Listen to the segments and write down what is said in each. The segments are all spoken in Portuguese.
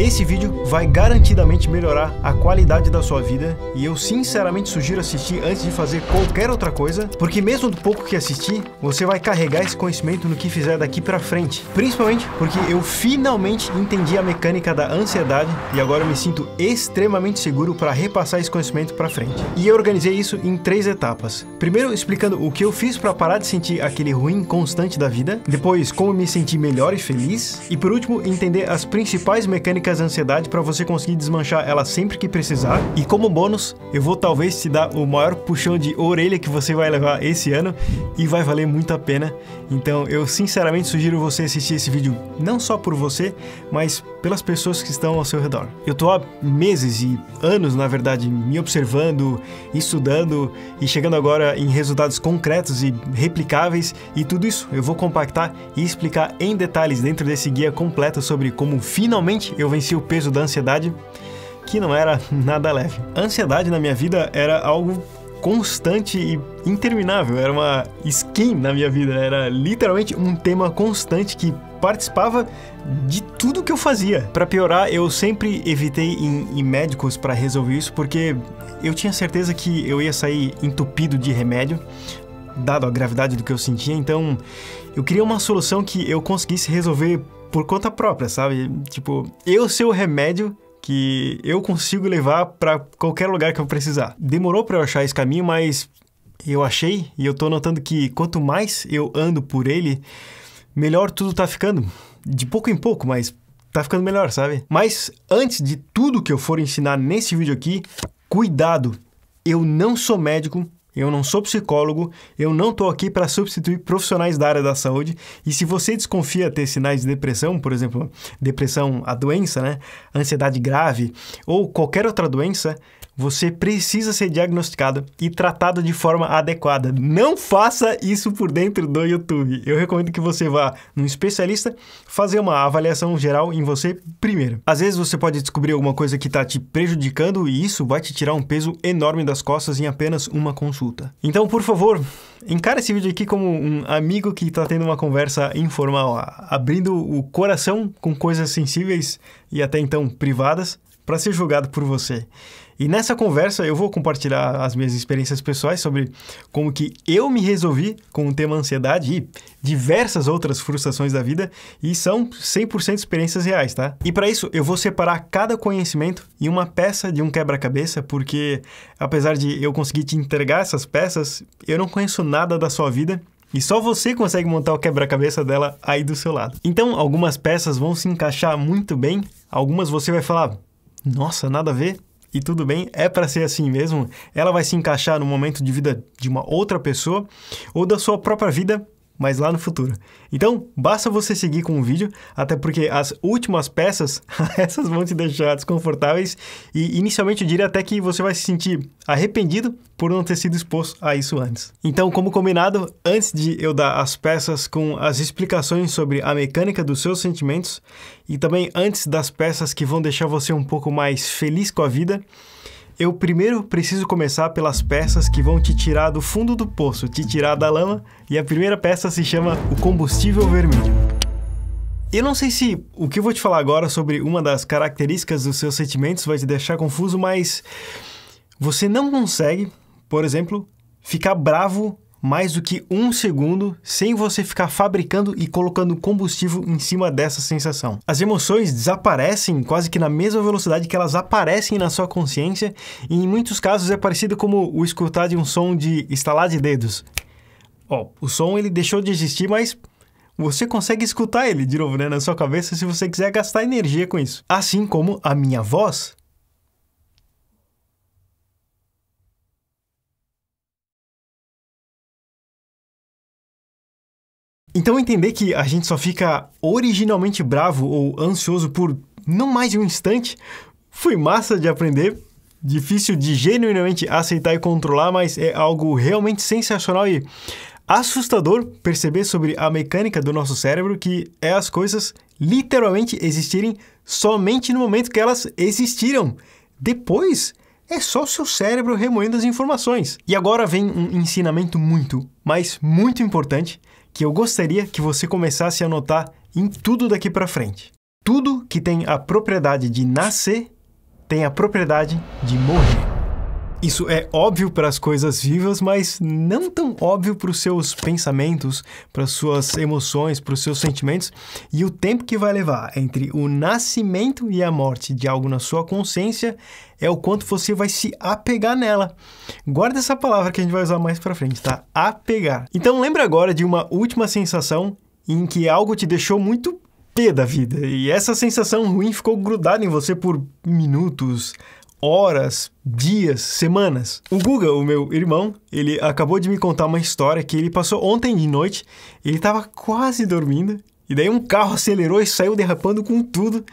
Esse vídeo vai garantidamente melhorar a qualidade da sua vida e eu sinceramente sugiro assistir antes de fazer qualquer outra coisa, porque mesmo do pouco que assistir, você vai carregar esse conhecimento no que fizer daqui para frente. Principalmente porque eu finalmente entendi a mecânica da ansiedade e agora eu me sinto extremamente seguro para repassar esse conhecimento para frente. E eu organizei isso em três etapas. Primeiro explicando o que eu fiz para parar de sentir aquele ruim constante da vida, depois como me senti melhor e feliz e por último entender as principais mecânicas as de ansiedade para você conseguir desmanchar ela sempre que precisar. E como bônus, eu vou talvez te dar o maior puxão de orelha que você vai levar esse ano e vai valer muito a pena. Então eu sinceramente sugiro você assistir esse vídeo não só por você, mas pelas pessoas que estão ao seu redor. Eu tô há meses e anos, na verdade, me observando, estudando e chegando agora em resultados concretos e replicáveis e tudo isso eu vou compactar e explicar em detalhes dentro desse guia completo sobre como finalmente eu venci o peso da ansiedade, que não era nada leve. A ansiedade na minha vida era algo constante e interminável, era uma quem na minha vida, né? Era literalmente um tema constante que participava de tudo que eu fazia. Para piorar, eu sempre evitei ir em médicos para resolver isso, porque eu tinha certeza que eu ia sair entupido de remédio, dado a gravidade do que eu sentia. Então, eu queria uma solução que eu conseguisse resolver por conta própria, sabe? Tipo, eu ser o remédio que eu consigo levar para qualquer lugar que eu precisar. Demorou para eu achar esse caminho, mas eu achei, e eu tô notando que quanto mais eu ando por ele, melhor tudo tá ficando. De pouco em pouco, mas tá ficando melhor, sabe? Mas antes de tudo que eu for ensinar nesse vídeo aqui, cuidado. Eu não sou médico, eu não sou psicólogo, eu não tô aqui para substituir profissionais da área da saúde. E se você desconfia ter sinais de depressão, por exemplo, depressão, a doença, né? Ansiedade grave ou qualquer outra doença, você precisa ser diagnosticada e tratada de forma adequada. Não faça isso por dentro do YouTube. Eu recomendo que você vá num especialista fazer uma avaliação geral em você primeiro. Às vezes você pode descobrir alguma coisa que está te prejudicando e isso vai te tirar um peso enorme das costas em apenas uma consulta. Então, por favor, encara esse vídeo aqui como um amigo que está tendo uma conversa informal, abrindo o coração com coisas sensíveis e até então privadas para ser julgado por você. E nessa conversa eu vou compartilhar as minhas experiências pessoais sobre como que eu me resolvi com o tema ansiedade e diversas outras frustrações da vida, e são 100% experiências reais, tá? E para isso eu vou separar cada conhecimento em uma peça de um quebra-cabeça, porque apesar de eu conseguir te entregar essas peças, eu não conheço nada da sua vida e só você consegue montar o quebra-cabeça dela aí do seu lado. Então, algumas peças vão se encaixar muito bem, algumas você vai falar, nossa, nada a ver, e tudo bem, é para ser assim mesmo. Ela vai se encaixar no momento de vida de uma outra pessoa ou da sua própria vida mas lá no futuro. Então, basta você seguir com o vídeo, até porque as últimas peças, essas vão te deixar desconfortáveis e inicialmente eu diria até que você vai se sentir arrependido por não ter sido exposto a isso antes. Então, como combinado, antes de eu dar as peças com as explicações sobre a mecânica dos seus sentimentos e também antes das peças que vão deixar você um pouco mais feliz com a vida, eu primeiro preciso começar pelas peças que vão te tirar do fundo do poço, te tirar da lama, e a primeira peça se chama o combustível vermelho. Eu não sei se o que eu vou te falar agora sobre uma das características dos seus sentimentos vai te deixar confuso, mas você não consegue, por exemplo, ficar bravo mais do que um segundo sem você ficar fabricando e colocando combustível em cima dessa sensação. As emoções desaparecem quase que na mesma velocidade que elas aparecem na sua consciência e em muitos casos é parecido como o escutar de um som de estalar de dedos. Ó, o som ele deixou de existir, mas você consegue escutar ele de novo né, na sua cabeça se você quiser gastar energia com isso. Assim como a minha voz Então entender que a gente só fica originalmente bravo ou ansioso por não mais de um instante foi massa de aprender, difícil de genuinamente aceitar e controlar, mas é algo realmente sensacional e assustador perceber sobre a mecânica do nosso cérebro que é as coisas literalmente existirem somente no momento que elas existiram. Depois é só o seu cérebro remoendo as informações. E agora vem um ensinamento muito, mas muito importante que eu gostaria que você começasse a anotar em tudo daqui para frente. Tudo que tem a propriedade de nascer tem a propriedade de morrer. Isso é óbvio para as coisas vivas, mas não tão óbvio para os seus pensamentos, para suas emoções, para os seus sentimentos e o tempo que vai levar entre o nascimento e a morte de algo na sua consciência é o quanto você vai se apegar nela. Guarda essa palavra que a gente vai usar mais para frente, tá? Apegar. Então lembra agora de uma última sensação em que algo te deixou muito pé da vida. E essa sensação ruim ficou grudada em você por minutos, horas, dias, semanas. O Guga, o meu irmão, ele acabou de me contar uma história que ele passou ontem de noite, ele estava quase dormindo, e daí um carro acelerou e saiu derrapando com tudo.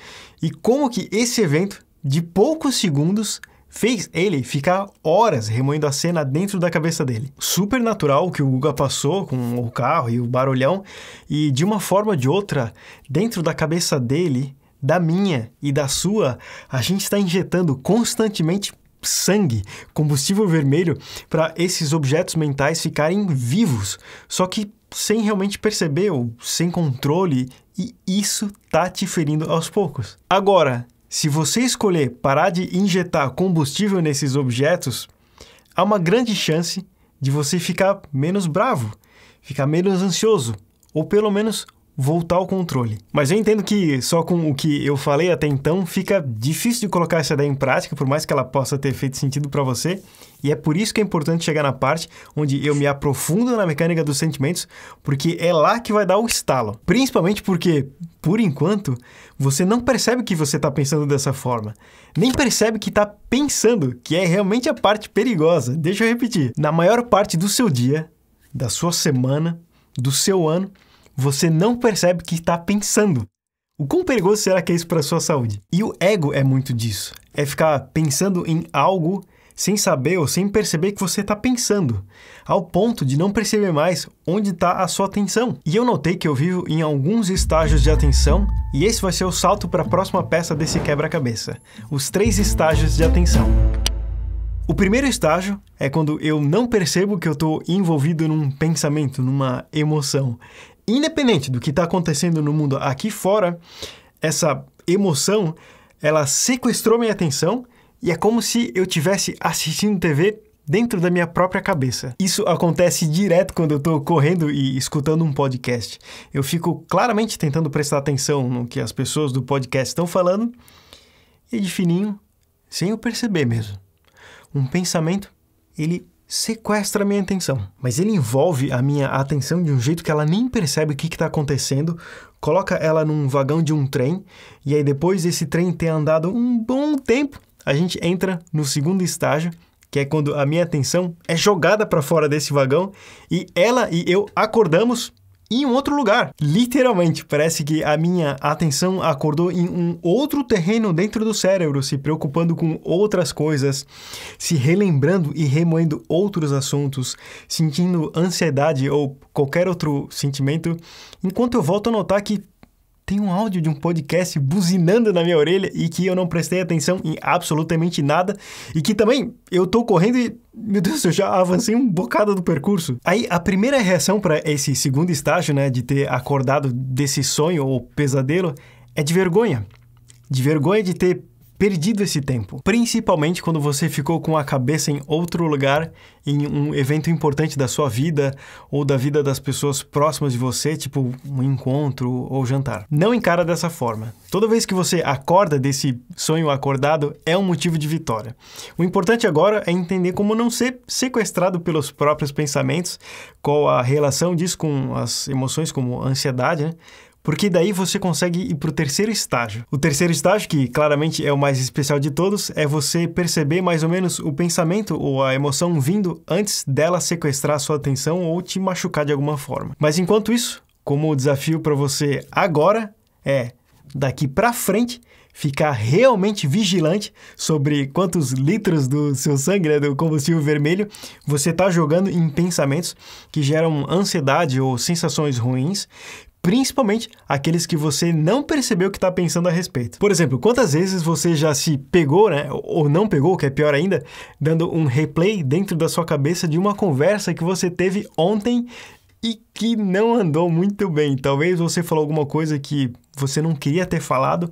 E como que esse evento, de poucos segundos, fez ele ficar horas remoendo a cena dentro da cabeça dele. Super natural o que o Guga passou com o carro e o barulhão, e de uma forma ou de outra, dentro da cabeça dele, da minha e da sua, a gente está injetando constantemente sangue, combustível vermelho, para esses objetos mentais ficarem vivos, só que sem realmente perceber ou sem controle, e isso tá te ferindo aos poucos. Agora, se você escolher parar de injetar combustível nesses objetos, há uma grande chance de você ficar menos bravo, ficar menos ansioso, ou pelo menos voltar ao controle. Mas eu entendo que só com o que eu falei até então fica difícil de colocar essa ideia em prática, por mais que ela possa ter feito sentido para você. E é por isso que é importante chegar na parte onde eu me aprofundo na mecânica dos sentimentos, porque é lá que vai dar o estalo. Principalmente porque, por enquanto, você não percebe que você está pensando dessa forma. Nem percebe que está pensando, que é realmente a parte perigosa. Deixa eu repetir. Na maior parte do seu dia, da sua semana, do seu ano, você não percebe que está pensando. O quão perigoso será que é isso para sua saúde? E o ego é muito disso. É ficar pensando em algo sem saber ou sem perceber que você está pensando, ao ponto de não perceber mais onde está a sua atenção. E eu notei que eu vivo em alguns estágios de atenção, e esse vai ser o salto para a próxima peça desse quebra-cabeça: os três estágios de atenção. O primeiro estágio é quando eu não percebo que eu estou envolvido num pensamento, numa emoção independente do que está acontecendo no mundo aqui fora, essa emoção ela sequestrou minha atenção e é como se eu tivesse assistindo TV dentro da minha própria cabeça. Isso acontece direto quando eu estou correndo e escutando um podcast. Eu fico claramente tentando prestar atenção no que as pessoas do podcast estão falando e de fininho, sem eu perceber mesmo. Um pensamento, ele sequestra a minha atenção. Mas ele envolve a minha atenção de um jeito que ela nem percebe o que está acontecendo, coloca ela num vagão de um trem, e aí depois desse trem ter andado um bom tempo, a gente entra no segundo estágio, que é quando a minha atenção é jogada para fora desse vagão e ela e eu acordamos em um outro lugar. Literalmente, parece que a minha atenção acordou em um outro terreno dentro do cérebro, se preocupando com outras coisas, se relembrando e remoendo outros assuntos, sentindo ansiedade ou qualquer outro sentimento, enquanto eu volto a notar que tem um áudio de um podcast buzinando na minha orelha e que eu não prestei atenção em absolutamente nada e que também eu tô correndo e meu Deus, eu já avancei um bocado do percurso. Aí a primeira reação para esse segundo estágio, né, de ter acordado desse sonho ou pesadelo é de vergonha. De vergonha de ter perdido esse tempo, principalmente quando você ficou com a cabeça em outro lugar, em um evento importante da sua vida ou da vida das pessoas próximas de você, tipo um encontro ou jantar. Não encara dessa forma. Toda vez que você acorda desse sonho acordado, é um motivo de vitória. O importante agora é entender como não ser sequestrado pelos próprios pensamentos, qual a relação disso com as emoções como ansiedade, né? Porque daí você consegue ir para o terceiro estágio. O terceiro estágio, que claramente é o mais especial de todos, é você perceber mais ou menos o pensamento ou a emoção vindo antes dela sequestrar sua atenção ou te machucar de alguma forma. Mas enquanto isso, como o desafio para você agora é daqui para frente ficar realmente vigilante sobre quantos litros do seu sangue, né, do combustível vermelho, você está jogando em pensamentos que geram ansiedade ou sensações ruins, principalmente aqueles que você não percebeu que está pensando a respeito. Por exemplo, quantas vezes você já se pegou, né, ou não pegou, que é pior ainda, dando um replay dentro da sua cabeça de uma conversa que você teve ontem e que não andou muito bem. Talvez você falou alguma coisa que você não queria ter falado,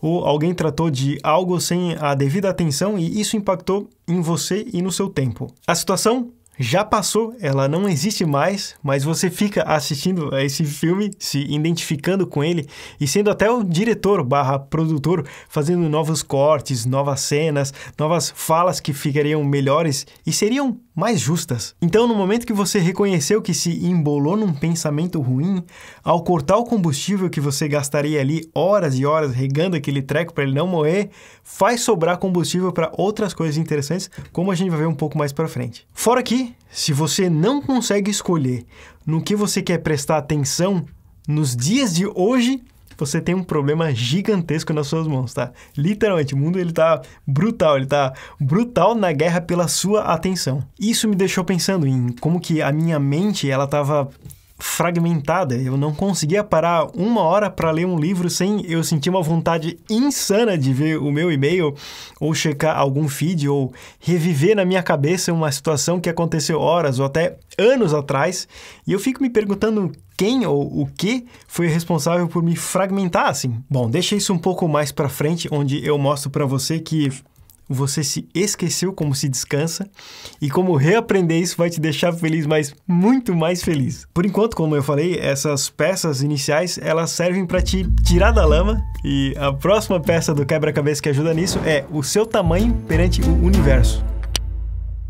ou alguém tratou de algo sem a devida atenção e isso impactou em você e no seu tempo. A situação já passou, ela não existe mais, mas você fica assistindo a esse filme, se identificando com ele e sendo até o diretor barra produtor, fazendo novos cortes, novas cenas, novas falas que ficariam melhores e seriam mais justas. Então, no momento que você reconheceu que se embolou num pensamento ruim, ao cortar o combustível que você gastaria ali horas e horas regando aquele treco para ele não moer, faz sobrar combustível para outras coisas interessantes, como a gente vai ver um pouco mais para frente. Fora que, se você não consegue escolher no que você quer prestar atenção nos dias de hoje, você tem um problema gigantesco nas suas mãos, tá? Literalmente, o mundo ele tá brutal, ele tá brutal na guerra pela sua atenção. Isso me deixou pensando em como que a minha mente, ela tava fragmentada. Eu não conseguia parar uma hora para ler um livro sem eu sentir uma vontade insana de ver o meu e-mail ou checar algum feed ou reviver na minha cabeça uma situação que aconteceu horas ou até anos atrás. E eu fico me perguntando quem ou o que foi responsável por me fragmentar assim. Bom, deixa isso um pouco mais para frente onde eu mostro para você que você se esqueceu como se descansa e como reaprender isso vai te deixar feliz, mas muito mais feliz. Por enquanto, como eu falei, essas peças iniciais elas servem para te tirar da lama e a próxima peça do quebra-cabeça que ajuda nisso é o seu tamanho perante o universo.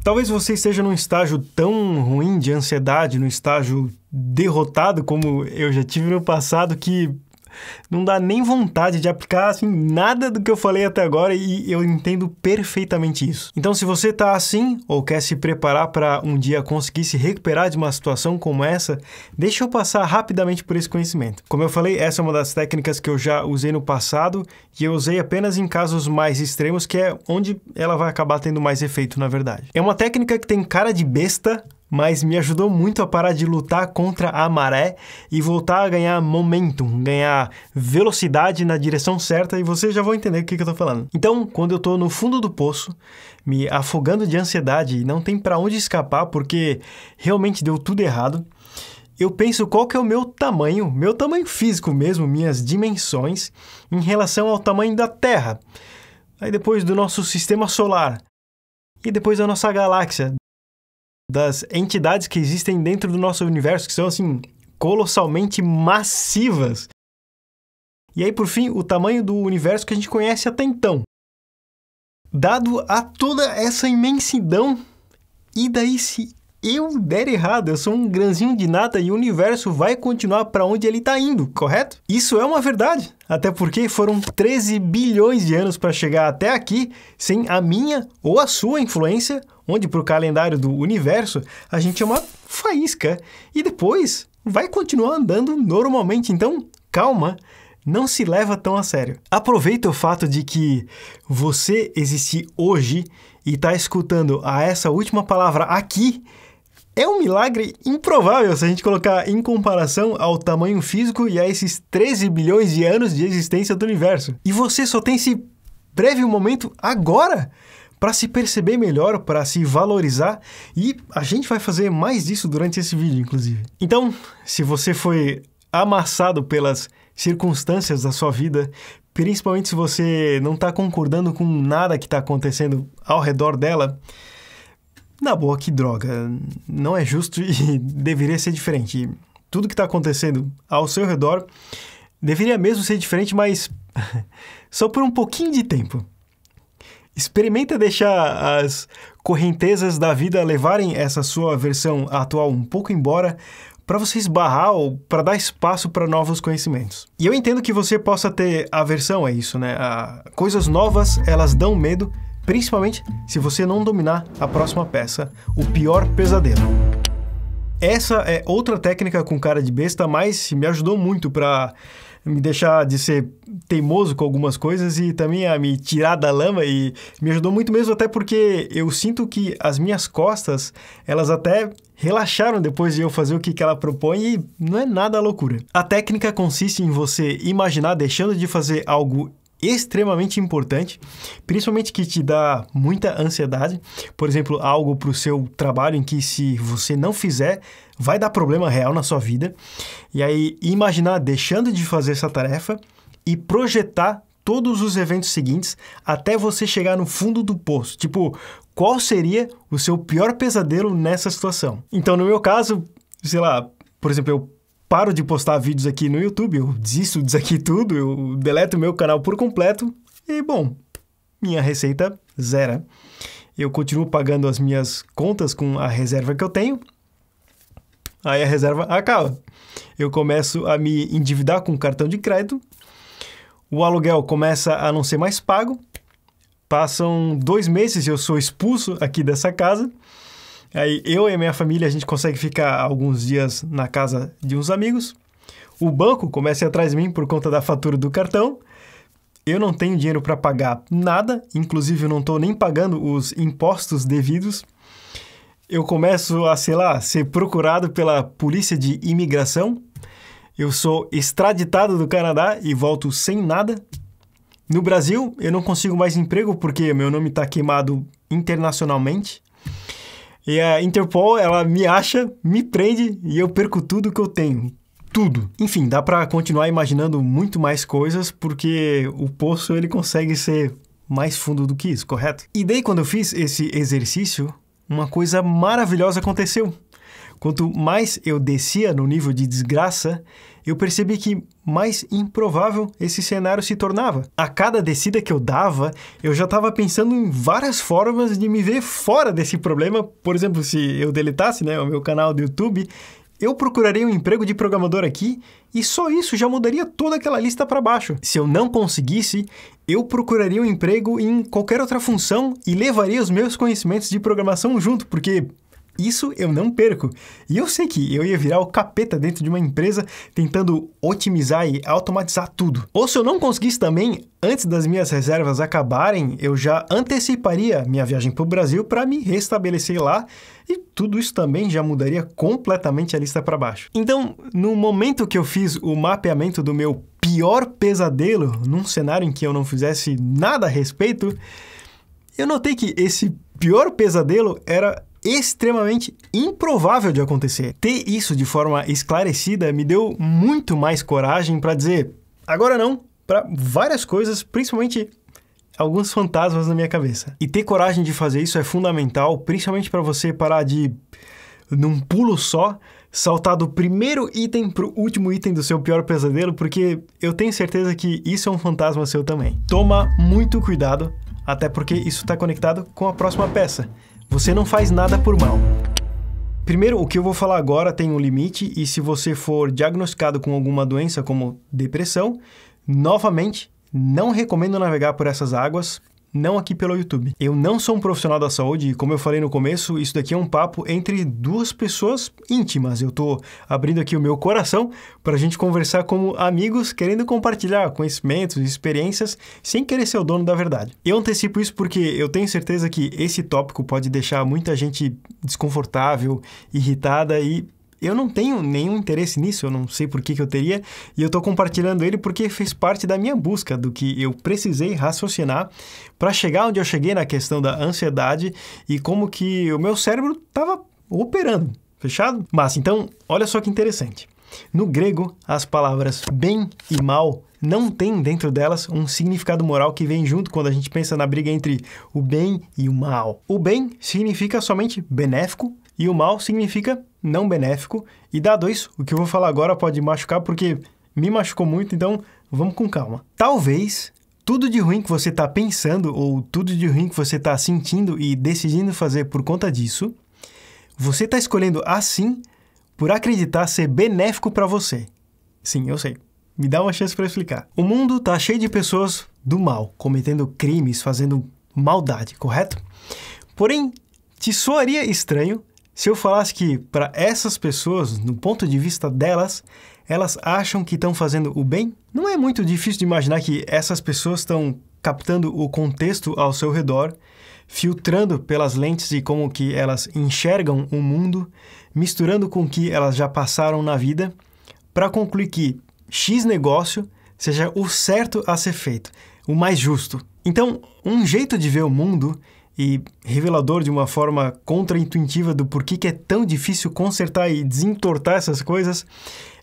Talvez você esteja num estágio tão ruim de ansiedade, num estágio derrotado como eu já tive no passado que não dá nem vontade de aplicar assim nada do que eu falei até agora e eu entendo perfeitamente isso. Então, se você está assim ou quer se preparar para um dia conseguir se recuperar de uma situação como essa, deixa eu passar rapidamente por esse conhecimento. Como eu falei, essa é uma das técnicas que eu já usei no passado e eu usei apenas em casos mais extremos, que é onde ela vai acabar tendo mais efeito, na verdade. É uma técnica que tem cara de besta, mas me ajudou muito a parar de lutar contra a maré e voltar a ganhar momentum, ganhar velocidade na direção certa e vocês já vão entender o que, que eu tô falando. Então, quando eu tô no fundo do poço, me afogando de ansiedade e não tem para onde escapar porque realmente deu tudo errado, eu penso qual que é o meu tamanho, meu tamanho físico mesmo, minhas dimensões em relação ao tamanho da Terra. Aí depois do nosso sistema solar e depois da nossa galáxia, das entidades que existem dentro do nosso universo, que são assim colossalmente massivas. E aí, por fim, o tamanho do universo que a gente conhece até então. Dado a toda essa imensidão, e daí se eu der errado, eu sou um grãozinho de nada e o universo vai continuar para onde ele está indo, correto? Isso é uma verdade, até porque foram 13 bilhões de anos para chegar até aqui sem a minha ou a sua influência onde para o calendário do universo a gente é uma faísca e depois vai continuar andando normalmente. Então, calma, não se leva tão a sério. Aproveita o fato de que você existe hoje e está escutando a essa última palavra aqui. É um milagre improvável se a gente colocar em comparação ao tamanho físico e a esses 13 bilhões de anos de existência do universo. E você só tem esse breve momento agora para se perceber melhor, para se valorizar e a gente vai fazer mais disso durante esse vídeo, inclusive. Então, se você foi amassado pelas circunstâncias da sua vida, principalmente se você não está concordando com nada que está acontecendo ao redor dela, na boa, que droga. Não é justo e deveria ser diferente. Tudo que está acontecendo ao seu redor deveria mesmo ser diferente, mas só por um pouquinho de tempo. Experimenta deixar as correntezas da vida levarem essa sua versão atual um pouco embora para você esbarrar ou para dar espaço para novos conhecimentos. E eu entendo que você possa ter aversão a isso, né? A... Coisas novas, elas dão medo, principalmente se você não dominar a próxima peça, o pior pesadelo. Essa é outra técnica com cara de besta, mas me ajudou muito para me deixar de ser teimoso com algumas coisas e também a me tirar da lama e me ajudou muito mesmo até porque eu sinto que as minhas costas, elas até relaxaram depois de eu fazer o que, ela propõe e não é nada loucura. A técnica consiste em você imaginar deixando de fazer algo extremamente importante, principalmente que te dá muita ansiedade. Por exemplo, algo para o seu trabalho em que se você não fizer, vai dar problema real na sua vida. E aí, imaginar deixando de fazer essa tarefa e projetar todos os eventos seguintes até você chegar no fundo do poço. Tipo, qual seria o seu pior pesadelo nessa situação? Então, no meu caso, sei lá, por exemplo, eu paro de postar vídeos aqui no YouTube, eu desisto disso aqui tudo, eu deleto meu canal por completo e, bom, minha receita zera. Eu continuo pagando as minhas contas com a reserva que eu tenho, aí a reserva acaba. Eu começo a me endividar com cartão de crédito, o aluguel começa a não ser mais pago, passam dois meses e eu sou expulso aqui dessa casa Aí eu e minha família, a gente consegue ficar alguns dias na casa de uns amigos. O banco começa a ir atrás de mim por conta da fatura do cartão. Eu não tenho dinheiro para pagar nada, inclusive eu não estou nem pagando os impostos devidos. Eu começo a, sei lá, ser procurado pela polícia de imigração. Eu sou extraditado do Canadá e volto sem nada. No Brasil, eu não consigo mais emprego porque meu nome está queimado internacionalmente. E a Interpol, ela me acha, me prende e eu perco tudo que eu tenho. Tudo. Enfim, dá para continuar imaginando muito mais coisas, porque o poço ele consegue ser mais fundo do que isso, correto? E daí, quando eu fiz esse exercício, uma coisa maravilhosa aconteceu. Quanto mais eu descia no nível de desgraça, eu percebi que mais improvável esse cenário se tornava. A cada descida que eu dava, eu já estava pensando em várias formas de me ver fora desse problema. Por exemplo, se eu deletasse né, o meu canal do YouTube, eu procuraria um emprego de programador aqui e só isso já mudaria toda aquela lista para baixo. Se eu não conseguisse, eu procuraria um emprego em qualquer outra função e levaria os meus conhecimentos de programação junto, porque isso eu não perco. E eu sei que eu ia virar o capeta dentro de uma empresa tentando otimizar e automatizar tudo. Ou se eu não conseguisse também, antes das minhas reservas acabarem, eu já anteciparia minha viagem para o Brasil para me restabelecer lá e tudo isso também já mudaria completamente a lista para baixo. Então, no momento que eu fiz o mapeamento do meu pior pesadelo, num cenário em que eu não fizesse nada a respeito, eu notei que esse pior pesadelo era extremamente improvável de acontecer. Ter isso de forma esclarecida me deu muito mais coragem para dizer agora não para várias coisas, principalmente alguns fantasmas na minha cabeça. E ter coragem de fazer isso é fundamental, principalmente para você parar de num pulo só saltar do primeiro item pro último item do seu pior pesadelo, porque eu tenho certeza que isso é um fantasma seu também. Toma muito cuidado, até porque isso está conectado com a próxima peça você não faz nada por mal. Primeiro, o que eu vou falar agora tem um limite e se você for diagnosticado com alguma doença como depressão, novamente, não recomendo navegar por essas águas, não aqui pelo YouTube. Eu não sou um profissional da saúde e, como eu falei no começo, isso daqui é um papo entre duas pessoas íntimas. Eu tô abrindo aqui o meu coração para a gente conversar como amigos, querendo compartilhar conhecimentos e experiências sem querer ser o dono da verdade. Eu antecipo isso porque eu tenho certeza que esse tópico pode deixar muita gente desconfortável, irritada e eu não tenho nenhum interesse nisso, eu não sei por que, que eu teria, e eu estou compartilhando ele porque fez parte da minha busca, do que eu precisei raciocinar para chegar onde eu cheguei na questão da ansiedade e como que o meu cérebro estava operando, fechado? Mas então, olha só que interessante. No grego, as palavras bem e mal não têm dentro delas um significado moral que vem junto quando a gente pensa na briga entre o bem e o mal. O bem significa somente benéfico e o mal significa não benéfico. E dá dois, o que eu vou falar agora pode machucar porque me machucou muito, então vamos com calma. Talvez tudo de ruim que você está pensando ou tudo de ruim que você está sentindo e decidindo fazer por conta disso, você está escolhendo assim por acreditar ser benéfico para você. Sim, eu sei. Me dá uma chance para explicar. O mundo está cheio de pessoas do mal, cometendo crimes, fazendo maldade, correto? Porém, te soaria estranho se eu falasse que para essas pessoas, no ponto de vista delas, elas acham que estão fazendo o bem, não é muito difícil de imaginar que essas pessoas estão captando o contexto ao seu redor, filtrando pelas lentes de como que elas enxergam o mundo, misturando com o que elas já passaram na vida, para concluir que X negócio seja o certo a ser feito, o mais justo. Então, um jeito de ver o mundo e revelador de uma forma contraintuitiva do porquê que é tão difícil consertar e desentortar essas coisas,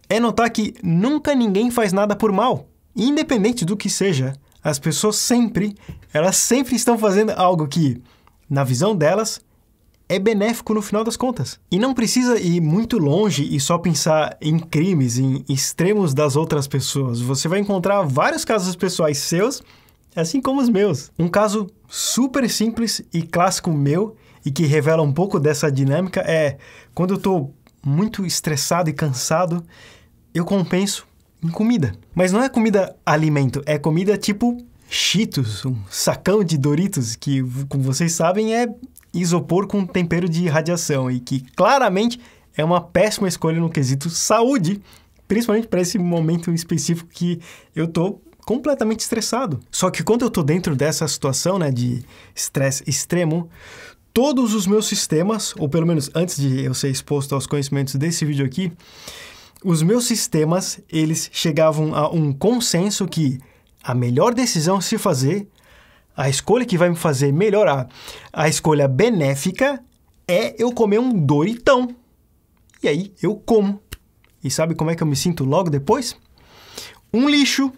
é notar que nunca ninguém faz nada por mal, independente do que seja. As pessoas sempre, elas sempre estão fazendo algo que, na visão delas, é benéfico no final das contas. E não precisa ir muito longe e só pensar em crimes, em extremos das outras pessoas. Você vai encontrar vários casos pessoais seus é assim como os meus. Um caso super simples e clássico meu e que revela um pouco dessa dinâmica é quando eu estou muito estressado e cansado, eu compenso em comida. Mas não é comida alimento, é comida tipo Cheetos, um sacão de Doritos que, como vocês sabem, é isopor com tempero de radiação e que claramente é uma péssima escolha no quesito saúde, principalmente para esse momento específico que eu tô completamente estressado. Só que quando eu tô dentro dessa situação, né, de estresse extremo, todos os meus sistemas, ou pelo menos antes de eu ser exposto aos conhecimentos desse vídeo aqui, os meus sistemas, eles chegavam a um consenso que a melhor decisão a se fazer, a escolha que vai me fazer melhorar, a escolha benéfica é eu comer um doritão. E aí eu como. E sabe como é que eu me sinto logo depois? Um lixo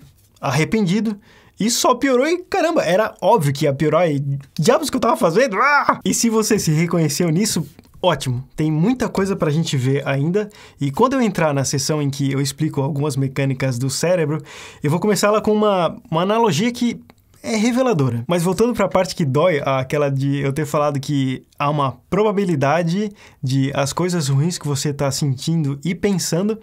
arrependido. E só piorou e caramba, era óbvio que ia piorar e diabos que eu tava fazendo. Ah! E se você se reconheceu nisso, ótimo. Tem muita coisa pra gente ver ainda. E quando eu entrar na sessão em que eu explico algumas mecânicas do cérebro, eu vou começar ela com uma, uma analogia que é reveladora. Mas voltando para a parte que dói, aquela de eu ter falado que há uma probabilidade de as coisas ruins que você está sentindo e pensando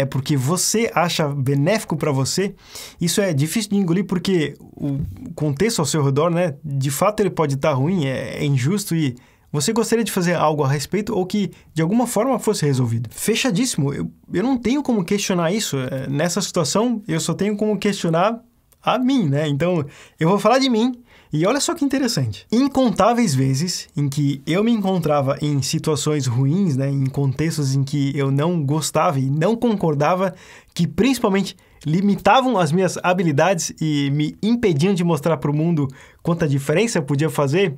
é porque você acha benéfico para você, isso é difícil de engolir porque o contexto ao seu redor, né, de fato ele pode estar tá ruim, é, é injusto e você gostaria de fazer algo a respeito ou que de alguma forma fosse resolvido? Fechadíssimo, eu, eu não tenho como questionar isso. É, nessa situação, eu só tenho como questionar a mim, né? Então, eu vou falar de mim e olha só que interessante. Incontáveis vezes em que eu me encontrava em situações ruins, né, em contextos em que eu não gostava e não concordava, que principalmente limitavam as minhas habilidades e me impediam de mostrar para o mundo quanta diferença eu podia fazer,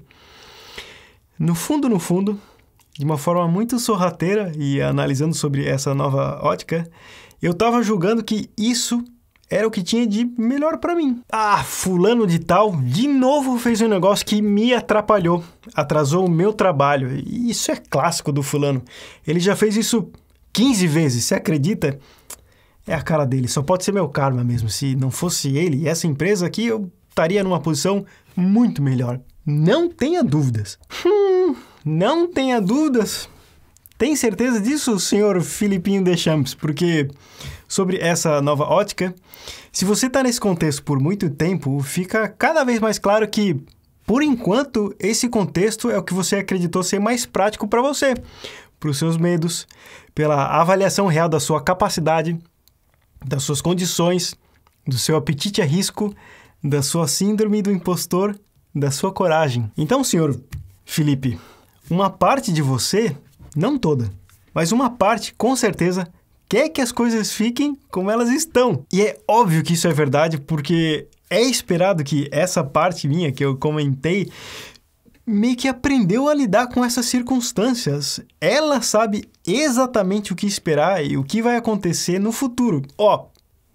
no fundo, no fundo, de uma forma muito sorrateira e analisando sobre essa nova ótica, eu estava julgando que isso era o que tinha de melhor para mim. Ah, fulano de tal de novo fez um negócio que me atrapalhou, atrasou o meu trabalho. isso é clássico do fulano. Ele já fez isso 15 vezes, você acredita? É a cara dele, só pode ser meu karma mesmo. Se não fosse ele e essa empresa aqui, eu estaria numa posição muito melhor. Não tenha dúvidas. Hum, não tenha dúvidas. Tem certeza disso, senhor Filipinho Deschamps? Porque sobre essa nova ótica, se você está nesse contexto por muito tempo, fica cada vez mais claro que, por enquanto, esse contexto é o que você acreditou ser mais prático para você, para os seus medos, pela avaliação real da sua capacidade, das suas condições, do seu apetite a risco, da sua síndrome do impostor, da sua coragem. Então, senhor Felipe, uma parte de você não toda, mas uma parte, com certeza, quer que as coisas fiquem como elas estão. E é óbvio que isso é verdade, porque é esperado que essa parte minha que eu comentei meio que aprendeu a lidar com essas circunstâncias. Ela sabe exatamente o que esperar e o que vai acontecer no futuro. Ó,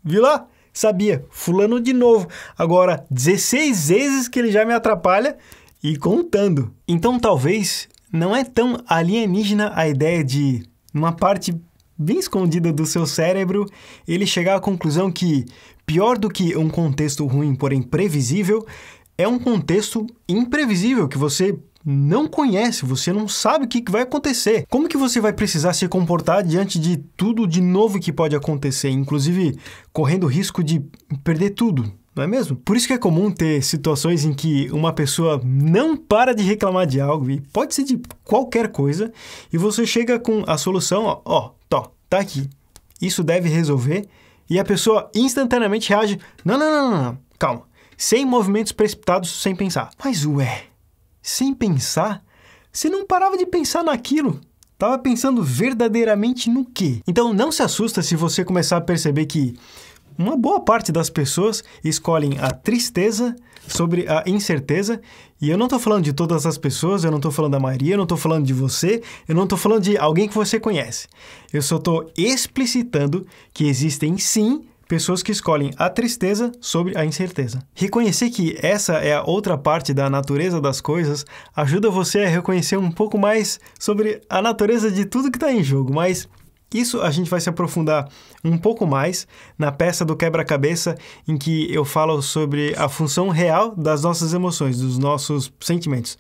viu lá? Sabia, fulano de novo. Agora, 16 vezes que ele já me atrapalha e contando. Então, talvez não é tão alienígena a ideia de, numa parte bem escondida do seu cérebro, ele chegar à conclusão que pior do que um contexto ruim, porém previsível, é um contexto imprevisível que você não conhece, você não sabe o que vai acontecer. Como que você vai precisar se comportar diante de tudo de novo que pode acontecer, inclusive correndo risco de perder tudo, não é mesmo? Por isso que é comum ter situações em que uma pessoa não para de reclamar de algo, e pode ser de qualquer coisa, e você chega com a solução, ó, ó tó, tá, tá aqui, isso deve resolver, e a pessoa instantaneamente reage, não, não, não, não, não, calma, sem movimentos precipitados, sem pensar. Mas ué, sem pensar? Você não parava de pensar naquilo, Tava pensando verdadeiramente no quê? Então não se assusta se você começar a perceber que uma boa parte das pessoas escolhem a tristeza sobre a incerteza. E eu não estou falando de todas as pessoas, eu não estou falando da Maria eu não estou falando de você, eu não estou falando de alguém que você conhece. Eu só estou explicitando que existem sim pessoas que escolhem a tristeza sobre a incerteza. Reconhecer que essa é a outra parte da natureza das coisas ajuda você a reconhecer um pouco mais sobre a natureza de tudo que está em jogo, mas isso a gente vai se aprofundar um pouco mais na peça do quebra-cabeça, em que eu falo sobre a função real das nossas emoções, dos nossos sentimentos.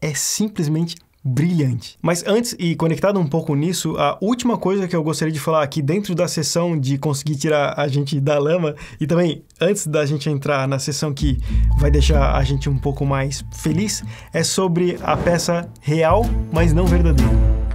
É simplesmente brilhante. Mas antes, e conectado um pouco nisso, a última coisa que eu gostaria de falar aqui dentro da sessão de conseguir tirar a gente da lama, e também antes da gente entrar na sessão que vai deixar a gente um pouco mais feliz, é sobre a peça real, mas não verdadeira.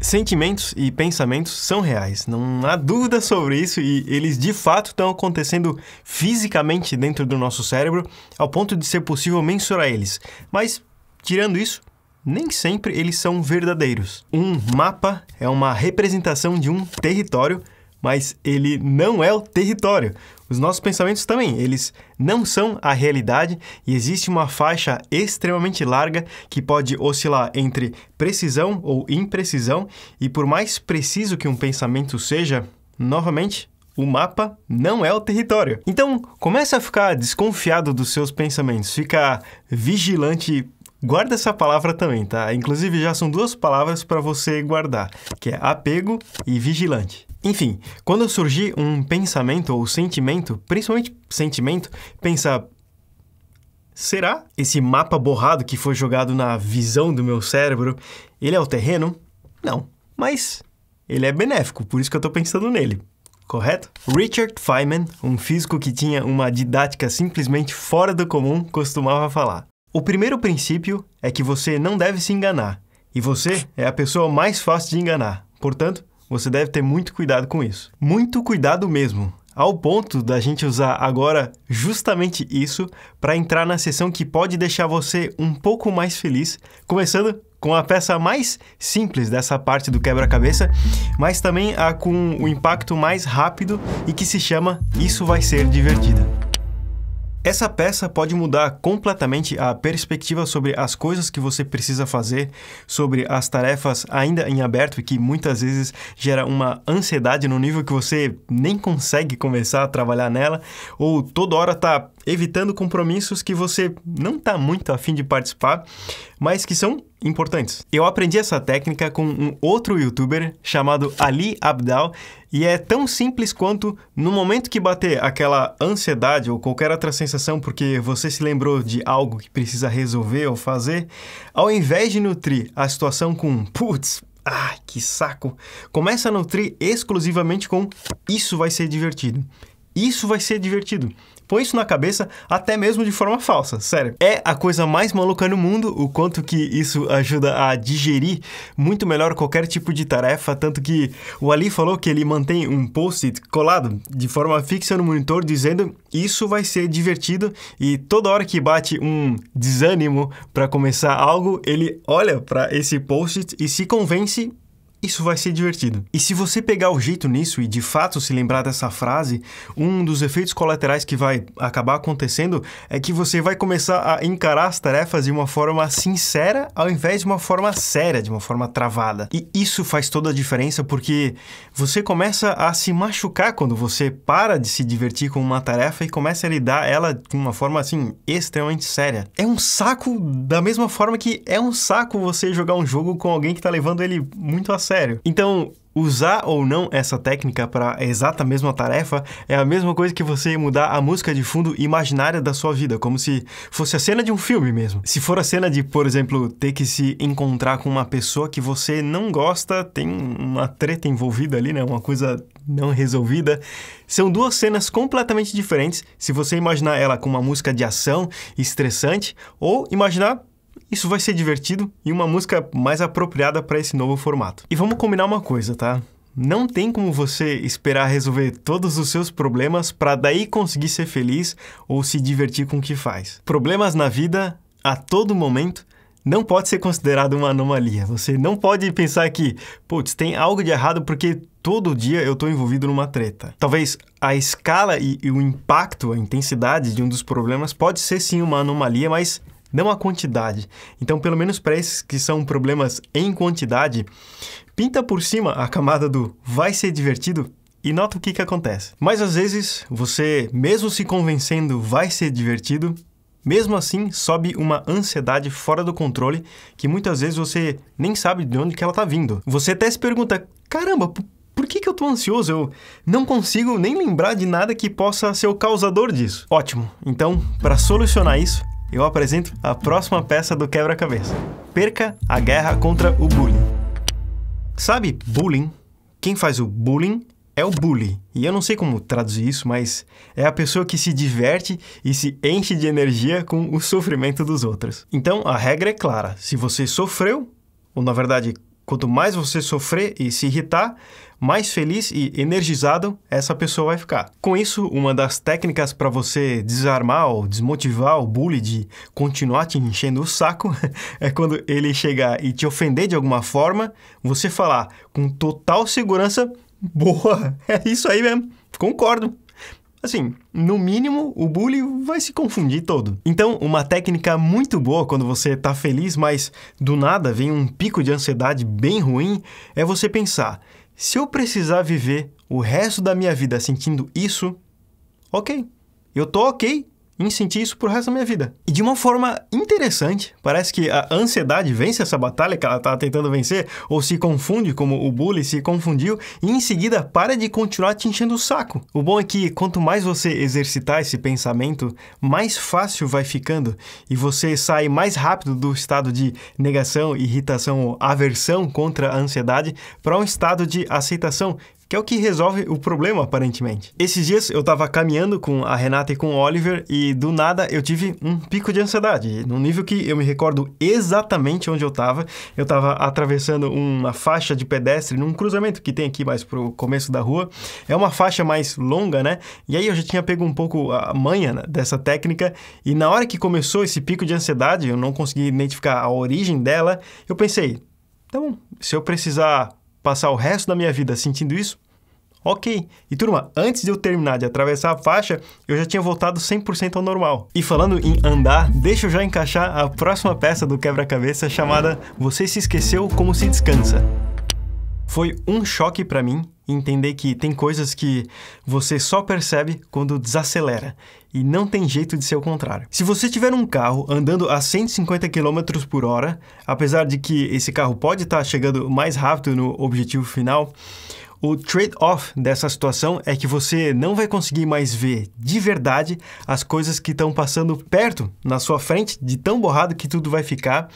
Sentimentos e pensamentos são reais, não há dúvida sobre isso, e eles de fato estão acontecendo fisicamente dentro do nosso cérebro, ao ponto de ser possível mensurar eles. Mas, tirando isso, nem sempre eles são verdadeiros. Um mapa é uma representação de um território, mas ele não é o território. Os nossos pensamentos também, eles não são a realidade e existe uma faixa extremamente larga que pode oscilar entre precisão ou imprecisão, e por mais preciso que um pensamento seja, novamente, o mapa não é o território. Então, começa a ficar desconfiado dos seus pensamentos, fica vigilante Guarda essa palavra também, tá? Inclusive já são duas palavras para você guardar, que é apego e vigilante. Enfim, quando surgir um pensamento ou sentimento, principalmente sentimento, pensa. Será esse mapa borrado que foi jogado na visão do meu cérebro, ele é o terreno? Não, mas ele é benéfico, por isso que eu estou pensando nele correto? Richard Feynman, um físico que tinha uma didática simplesmente fora do comum, costumava falar: O primeiro princípio é que você não deve se enganar, e você é a pessoa mais fácil de enganar. Portanto, você deve ter muito cuidado com isso. Muito cuidado mesmo. Ao ponto da gente usar agora justamente isso para entrar na sessão que pode deixar você um pouco mais feliz, começando com a peça mais simples dessa parte do quebra-cabeça, mas também a com o impacto mais rápido e que se chama Isso Vai Ser divertido. Essa peça pode mudar completamente a perspectiva sobre as coisas que você precisa fazer, sobre as tarefas ainda em aberto que muitas vezes gera uma ansiedade no nível que você nem consegue começar a trabalhar nela, ou toda hora tá evitando compromissos que você não está muito afim de participar, mas que são importantes. Eu aprendi essa técnica com um outro youtuber chamado Ali Abdal e é tão simples quanto no momento que bater aquela ansiedade ou qualquer outra sensação porque você se lembrou de algo que precisa resolver ou fazer, ao invés de nutrir a situação com putz, ah, que saco, começa a nutrir exclusivamente com isso vai ser divertido. Isso vai ser divertido põe isso na cabeça até mesmo de forma falsa, sério. É a coisa mais maluca no mundo, o quanto que isso ajuda a digerir muito melhor qualquer tipo de tarefa, tanto que o Ali falou que ele mantém um post-it colado de forma fixa no monitor dizendo isso vai ser divertido e toda hora que bate um desânimo para começar algo, ele olha para esse post-it e se convence isso vai ser divertido. E se você pegar o jeito nisso e de fato se lembrar dessa frase, um dos efeitos colaterais que vai acabar acontecendo é que você vai começar a encarar as tarefas de uma forma sincera ao invés de uma forma séria, de uma forma travada. E isso faz toda a diferença porque você começa a se machucar quando você para de se divertir com uma tarefa e começa a lidar ela de uma forma assim extremamente séria. É um saco da mesma forma que é um saco você jogar um jogo com alguém que tá levando ele muito a sério. Então, usar ou não essa técnica para a exata mesma tarefa é a mesma coisa que você mudar a música de fundo imaginária da sua vida, como se fosse a cena de um filme mesmo. Se for a cena de, por exemplo, ter que se encontrar com uma pessoa que você não gosta, tem uma treta envolvida ali, né? Uma coisa não resolvida. São duas cenas completamente diferentes se você imaginar ela com uma música de ação estressante ou imaginar isso vai ser divertido e uma música mais apropriada para esse novo formato. E vamos combinar uma coisa, tá? Não tem como você esperar resolver todos os seus problemas para daí conseguir ser feliz ou se divertir com o que faz. Problemas na vida, a todo momento, não pode ser considerado uma anomalia. Você não pode pensar que, putz, tem algo de errado porque todo dia eu estou envolvido numa treta. Talvez a escala e, e o impacto, a intensidade de um dos problemas pode ser sim uma anomalia, mas não a quantidade. Então, pelo menos para esses que são problemas em quantidade, pinta por cima a camada do vai ser divertido e nota o que, que acontece. Mas às vezes, você, mesmo se convencendo vai ser divertido, mesmo assim sobe uma ansiedade fora do controle que muitas vezes você nem sabe de onde que ela está vindo. Você até se pergunta: caramba, por que, que eu estou ansioso? Eu não consigo nem lembrar de nada que possa ser o causador disso. Ótimo, então, para solucionar isso, eu apresento a próxima peça do quebra-cabeça. Perca a guerra contra o bullying. Sabe bullying? Quem faz o bullying é o bully. E eu não sei como traduzir isso, mas é a pessoa que se diverte e se enche de energia com o sofrimento dos outros. Então a regra é clara: se você sofreu, ou na verdade, quanto mais você sofrer e se irritar, mais feliz e energizado essa pessoa vai ficar. Com isso, uma das técnicas para você desarmar ou desmotivar o bully de continuar te enchendo o saco é quando ele chegar e te ofender de alguma forma, você falar com total segurança: boa, é isso aí mesmo, concordo. Assim, no mínimo, o bully vai se confundir todo. Então, uma técnica muito boa quando você está feliz, mas do nada vem um pico de ansiedade bem ruim, é você pensar: se eu precisar viver o resto da minha vida sentindo isso, ok. Eu tô ok em sentir isso pro resto da minha vida. E de uma forma interessante, parece que a ansiedade vence essa batalha que ela tá tentando vencer, ou se confunde, como o bully se confundiu, e em seguida para de continuar te enchendo o saco. O bom é que quanto mais você exercitar esse pensamento, mais fácil vai ficando e você sai mais rápido do estado de negação, irritação ou aversão contra a ansiedade para um estado de aceitação, que é o que resolve o problema, aparentemente. Esses dias eu tava caminhando com a Renata e com o Oliver e do nada eu tive um pico de ansiedade, num nível que eu me recordo exatamente onde eu tava. Eu tava atravessando uma faixa de pedestre num cruzamento que tem aqui mais pro começo da rua. É uma faixa mais longa, né? E aí eu já tinha pego um pouco a manha né, dessa técnica e na hora que começou esse pico de ansiedade, eu não consegui identificar a origem dela, eu pensei, tá bom, se eu precisar passar o resto da minha vida sentindo isso? Ok. E turma, antes de eu terminar de atravessar a faixa, eu já tinha voltado 100% ao normal. E falando em andar, deixa eu já encaixar a próxima peça do quebra-cabeça chamada Você se esqueceu como se descansa. Foi um choque para mim e entender que tem coisas que você só percebe quando desacelera e não tem jeito de ser o contrário. Se você tiver um carro andando a 150 km por hora, apesar de que esse carro pode estar chegando mais rápido no objetivo final, o trade-off dessa situação é que você não vai conseguir mais ver de verdade as coisas que estão passando perto na sua frente, de tão borrado que tudo vai ficar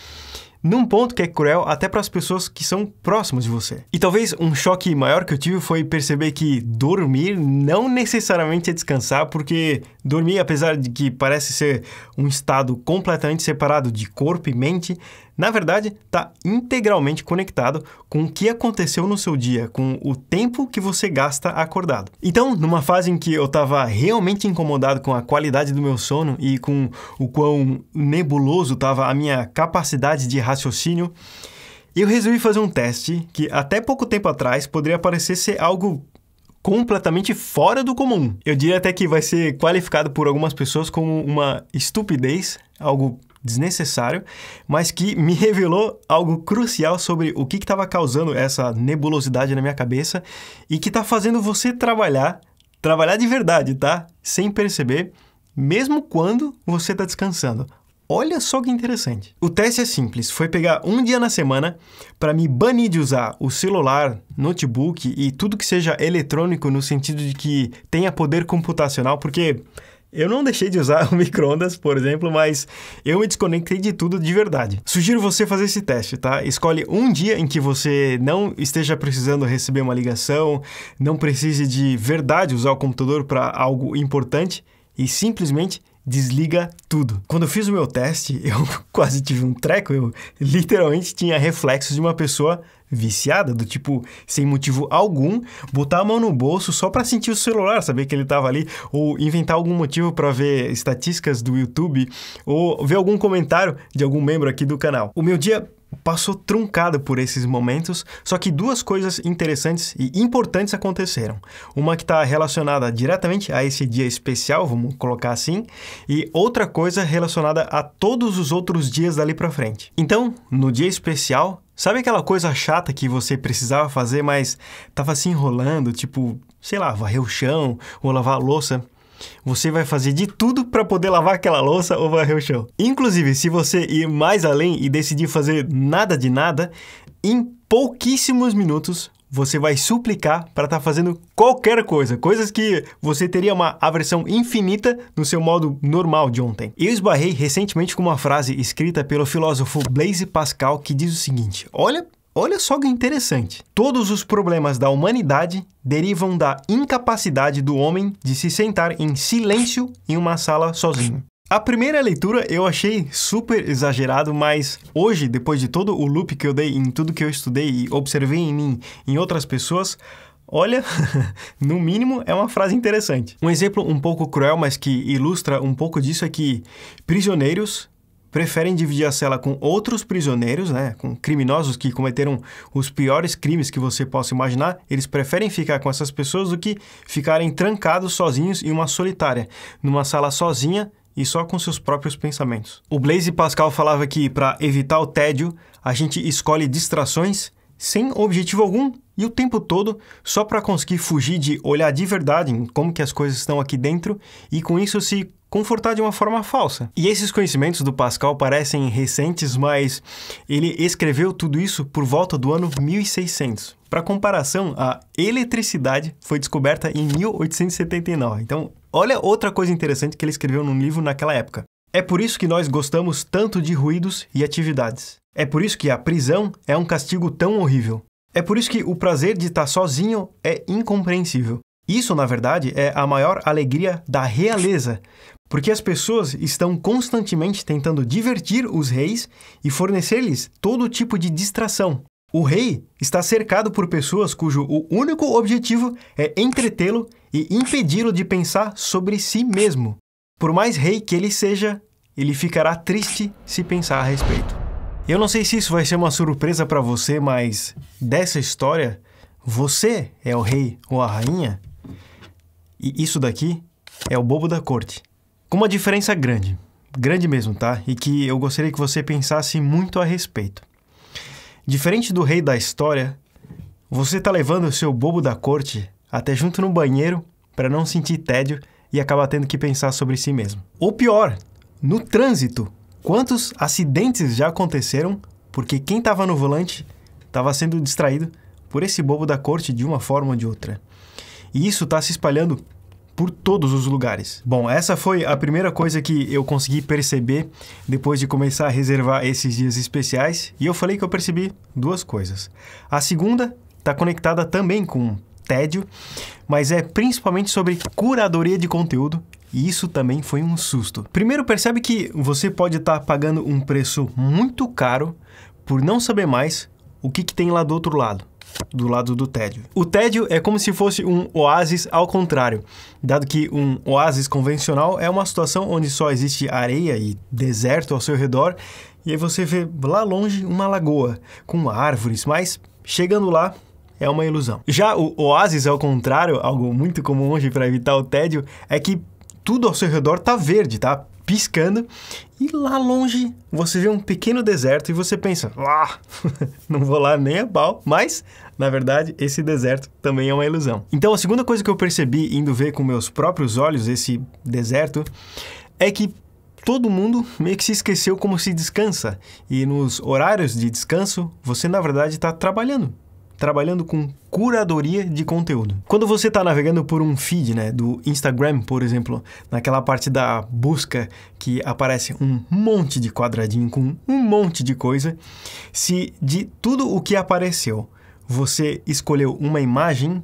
num ponto que é cruel até para as pessoas que são próximas de você. E talvez um choque maior que eu tive foi perceber que dormir não necessariamente é descansar, porque dormir, apesar de que parece ser um estado completamente separado de corpo e mente, na verdade, está integralmente conectado com o que aconteceu no seu dia, com o tempo que você gasta acordado. Então, numa fase em que eu estava realmente incomodado com a qualidade do meu sono e com o quão nebuloso estava a minha capacidade de raciocínio, eu resolvi fazer um teste que até pouco tempo atrás poderia parecer ser algo completamente fora do comum. Eu diria até que vai ser qualificado por algumas pessoas como uma estupidez, algo desnecessário, mas que me revelou algo crucial sobre o que estava causando essa nebulosidade na minha cabeça e que está fazendo você trabalhar, trabalhar de verdade, tá? Sem perceber, mesmo quando você está descansando. Olha só que interessante. O teste é simples, foi pegar um dia na semana para me banir de usar o celular, notebook e tudo que seja eletrônico no sentido de que tenha poder computacional, porque eu não deixei de usar o microondas, por exemplo, mas eu me desconectei de tudo de verdade. Sugiro você fazer esse teste, tá? Escolhe um dia em que você não esteja precisando receber uma ligação, não precise de verdade usar o computador para algo importante e simplesmente desliga tudo. Quando eu fiz o meu teste, eu quase tive um treco, eu literalmente tinha reflexos de uma pessoa viciada, do tipo, sem motivo algum, botar a mão no bolso só para sentir o celular, saber que ele tava ali, ou inventar algum motivo para ver estatísticas do YouTube, ou ver algum comentário de algum membro aqui do canal. O meu dia passou truncada por esses momentos, só que duas coisas interessantes e importantes aconteceram. Uma que está relacionada diretamente a esse dia especial, vamos colocar assim, e outra coisa relacionada a todos os outros dias dali para frente. Então, no dia especial, sabe aquela coisa chata que você precisava fazer, mas tava se enrolando, tipo, sei lá, varrer o chão ou lavar a louça? Você vai fazer de tudo para poder lavar aquela louça ou varrer o chão. Inclusive, se você ir mais além e decidir fazer nada de nada, em pouquíssimos minutos você vai suplicar para estar tá fazendo qualquer coisa, coisas que você teria uma aversão infinita no seu modo normal de ontem. Eu esbarrei recentemente com uma frase escrita pelo filósofo Blaise Pascal que diz o seguinte: Olha Olha só que interessante. Todos os problemas da humanidade derivam da incapacidade do homem de se sentar em silêncio em uma sala sozinho. A primeira leitura eu achei super exagerado, mas hoje, depois de todo o loop que eu dei em tudo que eu estudei e observei em mim, em outras pessoas, Olha, no mínimo é uma frase interessante. Um exemplo um pouco cruel, mas que ilustra um pouco disso é que prisioneiros preferem dividir a cela com outros prisioneiros, né, com criminosos que cometeram os piores crimes que você possa imaginar, eles preferem ficar com essas pessoas do que ficarem trancados sozinhos em uma solitária, numa sala sozinha e só com seus próprios pensamentos. O Blaise Pascal falava que para evitar o tédio, a gente escolhe distrações sem objetivo algum e o tempo todo só para conseguir fugir de olhar de verdade em como que as coisas estão aqui dentro e com isso se confortar de uma forma falsa. E esses conhecimentos do Pascal parecem recentes, mas ele escreveu tudo isso por volta do ano 1600. Para comparação, a eletricidade foi descoberta em 1879. Então, olha outra coisa interessante que ele escreveu num livro naquela época. É por isso que nós gostamos tanto de ruídos e atividades. É por isso que a prisão é um castigo tão horrível. É por isso que o prazer de estar sozinho é incompreensível. Isso, na verdade, é a maior alegria da realeza, porque as pessoas estão constantemente tentando divertir os reis e fornecer-lhes todo tipo de distração. O rei está cercado por pessoas cujo único objetivo é entretê-lo e impedi-lo de pensar sobre si mesmo. Por mais rei que ele seja, ele ficará triste se pensar a respeito. Eu não sei se isso vai ser uma surpresa para você, mas dessa história, você é o rei ou a rainha e isso daqui é o bobo da corte. Com uma diferença grande, grande mesmo, tá? E que eu gostaria que você pensasse muito a respeito. Diferente do rei da história, você tá levando o seu bobo da corte até junto no banheiro para não sentir tédio e acabar tendo que pensar sobre si mesmo. Ou pior, no trânsito, Quantos acidentes já aconteceram porque quem estava no volante estava sendo distraído por esse bobo da corte de uma forma ou de outra? E isso está se espalhando por todos os lugares. Bom, essa foi a primeira coisa que eu consegui perceber depois de começar a reservar esses dias especiais, e eu falei que eu percebi duas coisas. A segunda está conectada também com tédio, mas é principalmente sobre curadoria de conteúdo e isso também foi um susto. Primeiro, percebe que você pode estar tá pagando um preço muito caro por não saber mais o que, que tem lá do outro lado do lado do tédio. O tédio é como se fosse um oásis ao contrário, dado que um oásis convencional é uma situação onde só existe areia e deserto ao seu redor, e aí você vê lá longe uma lagoa com árvores, mas chegando lá é uma ilusão. Já o oásis ao contrário, algo muito comum hoje para evitar o tédio, é que tudo ao seu redor tá verde, tá piscando, e lá longe você vê um pequeno deserto e você pensa, ah, não vou lá nem a pau, mas na verdade esse deserto também é uma ilusão. Então a segunda coisa que eu percebi indo ver com meus próprios olhos esse deserto é que todo mundo meio que se esqueceu como se descansa. E nos horários de descanso, você na verdade está trabalhando trabalhando com curadoria de conteúdo. Quando você está navegando por um feed, né, do Instagram, por exemplo, naquela parte da busca que aparece um monte de quadradinho com um monte de coisa, se de tudo o que apareceu você escolheu uma imagem,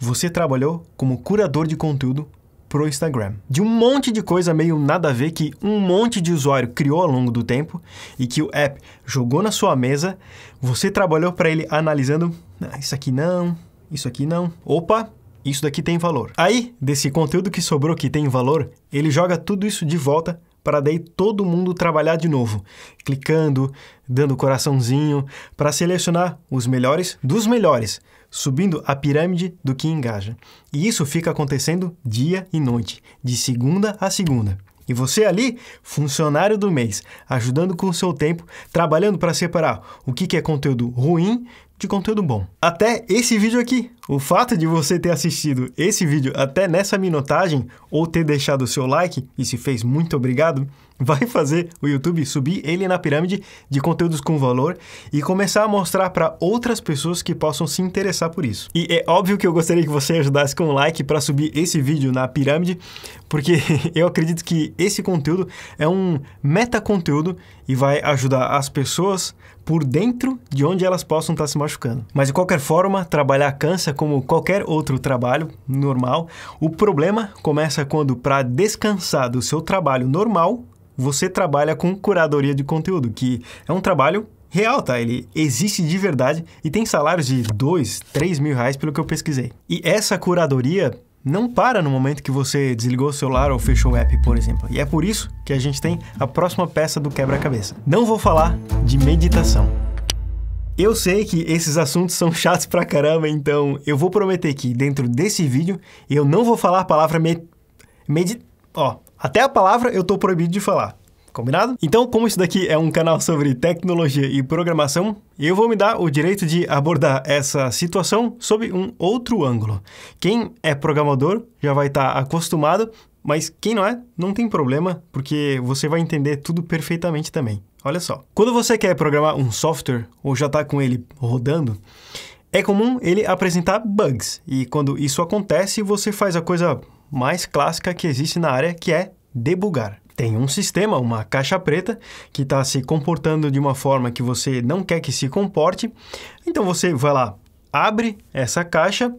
você trabalhou como curador de conteúdo pro Instagram. De um monte de coisa meio nada a ver que um monte de usuário criou ao longo do tempo e que o app jogou na sua mesa, você trabalhou para ele analisando, ah, isso aqui não, isso aqui não. Opa, isso daqui tem valor. Aí, desse conteúdo que sobrou que tem valor, ele joga tudo isso de volta para daí todo mundo trabalhar de novo, clicando, dando coraçãozinho, para selecionar os melhores dos melhores subindo a pirâmide do que engaja. E isso fica acontecendo dia e noite, de segunda a segunda. E você ali, funcionário do mês, ajudando com o seu tempo, trabalhando para separar o que é conteúdo ruim de conteúdo bom. Até esse vídeo aqui! O fato de você ter assistido esse vídeo até nessa minutagem ou ter deixado o seu like, e se fez muito obrigado, vai fazer o YouTube subir ele na pirâmide de conteúdos com valor e começar a mostrar para outras pessoas que possam se interessar por isso. E é óbvio que eu gostaria que você ajudasse com um like para subir esse vídeo na pirâmide, porque eu acredito que esse conteúdo é um meta conteúdo e vai ajudar as pessoas por dentro de onde elas possam estar tá se machucando. Mas de qualquer forma, trabalhar cansa como qualquer outro trabalho normal. O problema começa quando, para descansar do seu trabalho normal, você trabalha com curadoria de conteúdo, que é um trabalho real, tá? Ele existe de verdade e tem salários de 2, 3 mil reais, pelo que eu pesquisei. E essa curadoria não para no momento que você desligou o celular ou fechou o app, por exemplo. E é por isso que a gente tem a próxima peça do quebra-cabeça. Não vou falar de meditação. Eu sei que esses assuntos são chatos pra caramba, então eu vou prometer que dentro desse vídeo eu não vou falar a palavra med... Medi... Ó, até a palavra eu tô proibido de falar. Combinado? Então, como isso daqui é um canal sobre tecnologia e programação, eu vou me dar o direito de abordar essa situação sob um outro ângulo. Quem é programador já vai estar tá acostumado, mas quem não é, não tem problema, porque você vai entender tudo perfeitamente também. Olha só. Quando você quer programar um software ou já está com ele rodando, é comum ele apresentar bugs. E quando isso acontece, você faz a coisa mais clássica que existe na área, que é debugar. Tem um sistema, uma caixa preta, que está se comportando de uma forma que você não quer que se comporte. Então você vai lá, abre essa caixa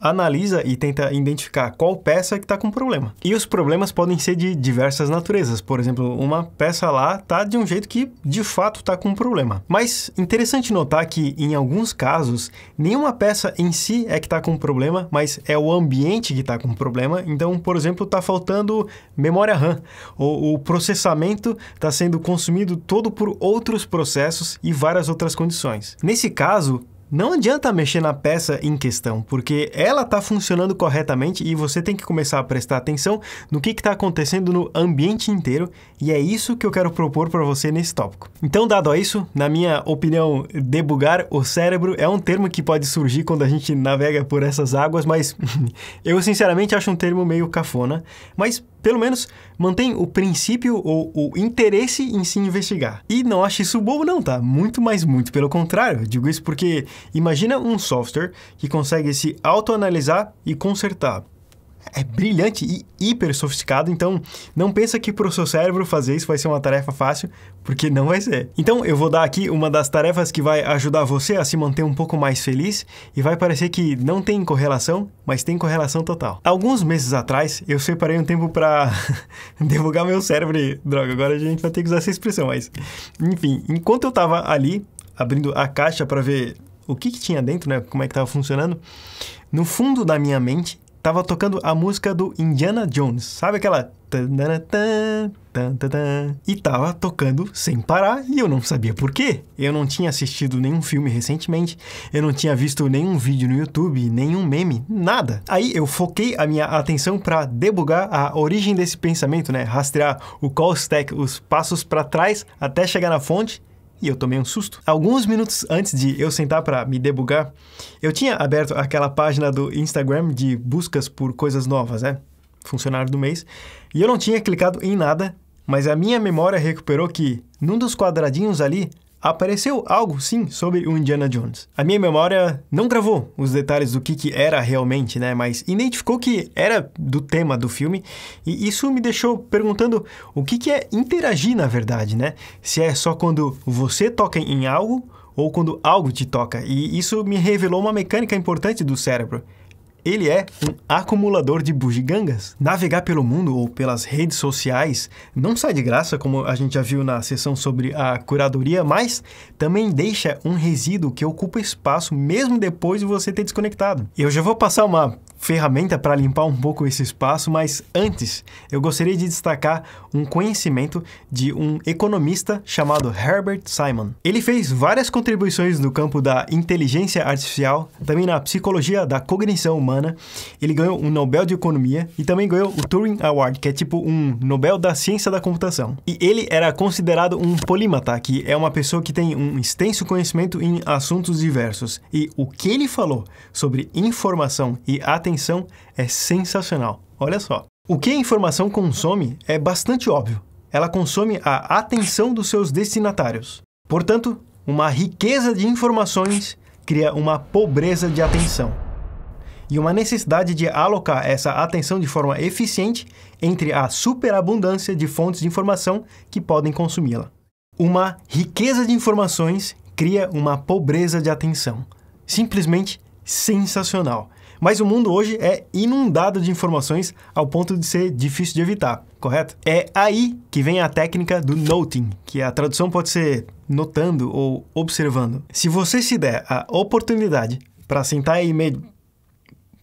analisa e tenta identificar qual peça que está com problema. E os problemas podem ser de diversas naturezas. Por exemplo, uma peça lá está de um jeito que de fato está com problema. Mas interessante notar que em alguns casos nenhuma peça em si é que está com problema, mas é o ambiente que está com problema. Então, por exemplo, está faltando memória RAM ou o processamento está sendo consumido todo por outros processos e várias outras condições. Nesse caso, não adianta mexer na peça em questão, porque ela está funcionando corretamente e você tem que começar a prestar atenção no que está acontecendo no ambiente inteiro, e é isso que eu quero propor para você nesse tópico. Então, dado a isso, na minha opinião, debugar o cérebro é um termo que pode surgir quando a gente navega por essas águas, mas eu sinceramente acho um termo meio cafona, mas pelo menos mantém o princípio ou o interesse em se investigar. E não acho isso bobo não, tá? Muito mais muito pelo contrário. Digo isso porque imagina um software que consegue se autoanalisar e consertar é brilhante e hiper sofisticado, então não pensa que para o seu cérebro fazer isso vai ser uma tarefa fácil, porque não vai ser. Então eu vou dar aqui uma das tarefas que vai ajudar você a se manter um pouco mais feliz e vai parecer que não tem correlação, mas tem correlação total. Alguns meses atrás eu separei um tempo para divulgar meu cérebro e droga, agora a gente vai ter que usar essa expressão, mas enfim, enquanto eu estava ali abrindo a caixa para ver o que, que, tinha dentro, né? Como é que estava funcionando. No fundo da minha mente, tava tocando a música do Indiana Jones. Sabe aquela. E tava tocando sem parar e eu não sabia por quê. Eu não tinha assistido nenhum filme recentemente, eu não tinha visto nenhum vídeo no YouTube, nenhum meme, nada. Aí eu foquei a minha atenção para debugar a origem desse pensamento, né? Rastrear o call stack, os passos para trás até chegar na fonte e eu tomei um susto. Alguns minutos antes de eu sentar para me debugar, eu tinha aberto aquela página do Instagram de buscas por coisas novas, né? Funcionário do mês. E eu não tinha clicado em nada, mas a minha memória recuperou que num dos quadradinhos ali apareceu algo sim sobre o Indiana Jones. A minha memória não gravou os detalhes do que, que era realmente, né? Mas identificou que era do tema do filme e isso me deixou perguntando o que, que é interagir na verdade, né? Se é só quando você toca em algo ou quando algo te toca. E isso me revelou uma mecânica importante do cérebro. Ele é um acumulador de bugigangas. Navegar pelo mundo ou pelas redes sociais não sai de graça, como a gente já viu na sessão sobre a curadoria, mas também deixa um resíduo que ocupa espaço mesmo depois de você ter desconectado. Eu já vou passar uma ferramenta para limpar um pouco esse espaço, mas antes eu gostaria de destacar um conhecimento de um economista chamado Herbert Simon. Ele fez várias contribuições no campo da inteligência artificial, também na psicologia da cognição humana semana. Ele ganhou um Nobel de Economia e também ganhou o Turing Award, que é tipo um Nobel da Ciência da Computação. E ele era considerado um polímata, tá? que é uma pessoa que tem um extenso conhecimento em assuntos diversos. E o que ele falou sobre informação e atenção é sensacional. Olha só. O que a informação consome é bastante óbvio. Ela consome a atenção dos seus destinatários. Portanto, uma riqueza de informações cria uma pobreza de atenção e uma necessidade de alocar essa atenção de forma eficiente entre a superabundância de fontes de informação que podem consumi-la. Uma riqueza de informações cria uma pobreza de atenção. Simplesmente sensacional. Mas o mundo hoje é inundado de informações ao ponto de ser difícil de evitar, correto? É aí que vem a técnica do noting, que a tradução pode ser notando ou observando. Se você se der a oportunidade para sentar e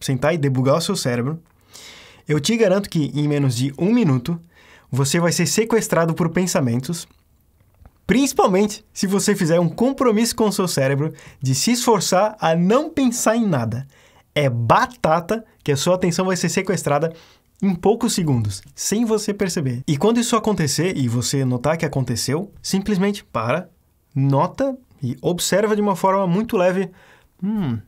sentar e debugar o seu cérebro, eu te garanto que em menos de um minuto você vai ser sequestrado por pensamentos, principalmente se você fizer um compromisso com o seu cérebro de se esforçar a não pensar em nada. É batata que a sua atenção vai ser sequestrada em poucos segundos, sem você perceber. E quando isso acontecer e você notar que aconteceu, simplesmente para, nota e observa de uma forma muito leve. Hum,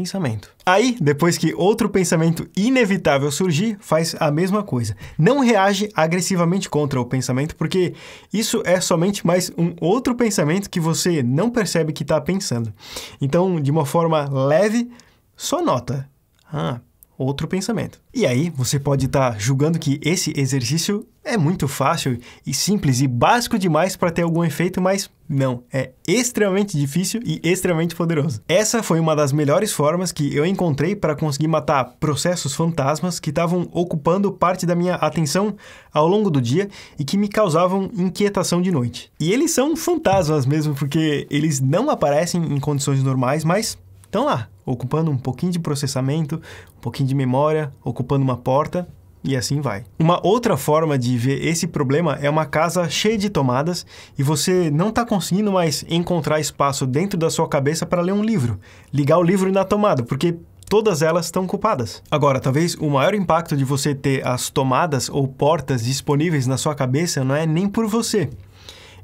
pensamento. Aí, depois que outro pensamento inevitável surgir, faz a mesma coisa. Não reage agressivamente contra o pensamento, porque isso é somente mais um outro pensamento que você não percebe que está pensando. Então, de uma forma leve, só nota. Ah, outro pensamento. E aí, você pode estar tá julgando que esse exercício é muito fácil e simples e básico demais para ter algum efeito, mas não, é extremamente difícil e extremamente poderoso. Essa foi uma das melhores formas que eu encontrei para conseguir matar processos fantasmas que estavam ocupando parte da minha atenção ao longo do dia e que me causavam inquietação de noite. E eles são fantasmas mesmo, porque eles não aparecem em condições normais, mas estão lá, ocupando um pouquinho de processamento, um pouquinho de memória, ocupando uma porta e assim vai. Uma outra forma de ver esse problema é uma casa cheia de tomadas e você não está conseguindo mais encontrar espaço dentro da sua cabeça para ler um livro, ligar o livro na tomada, porque todas elas estão ocupadas. Agora, talvez o maior impacto de você ter as tomadas ou portas disponíveis na sua cabeça não é nem por você,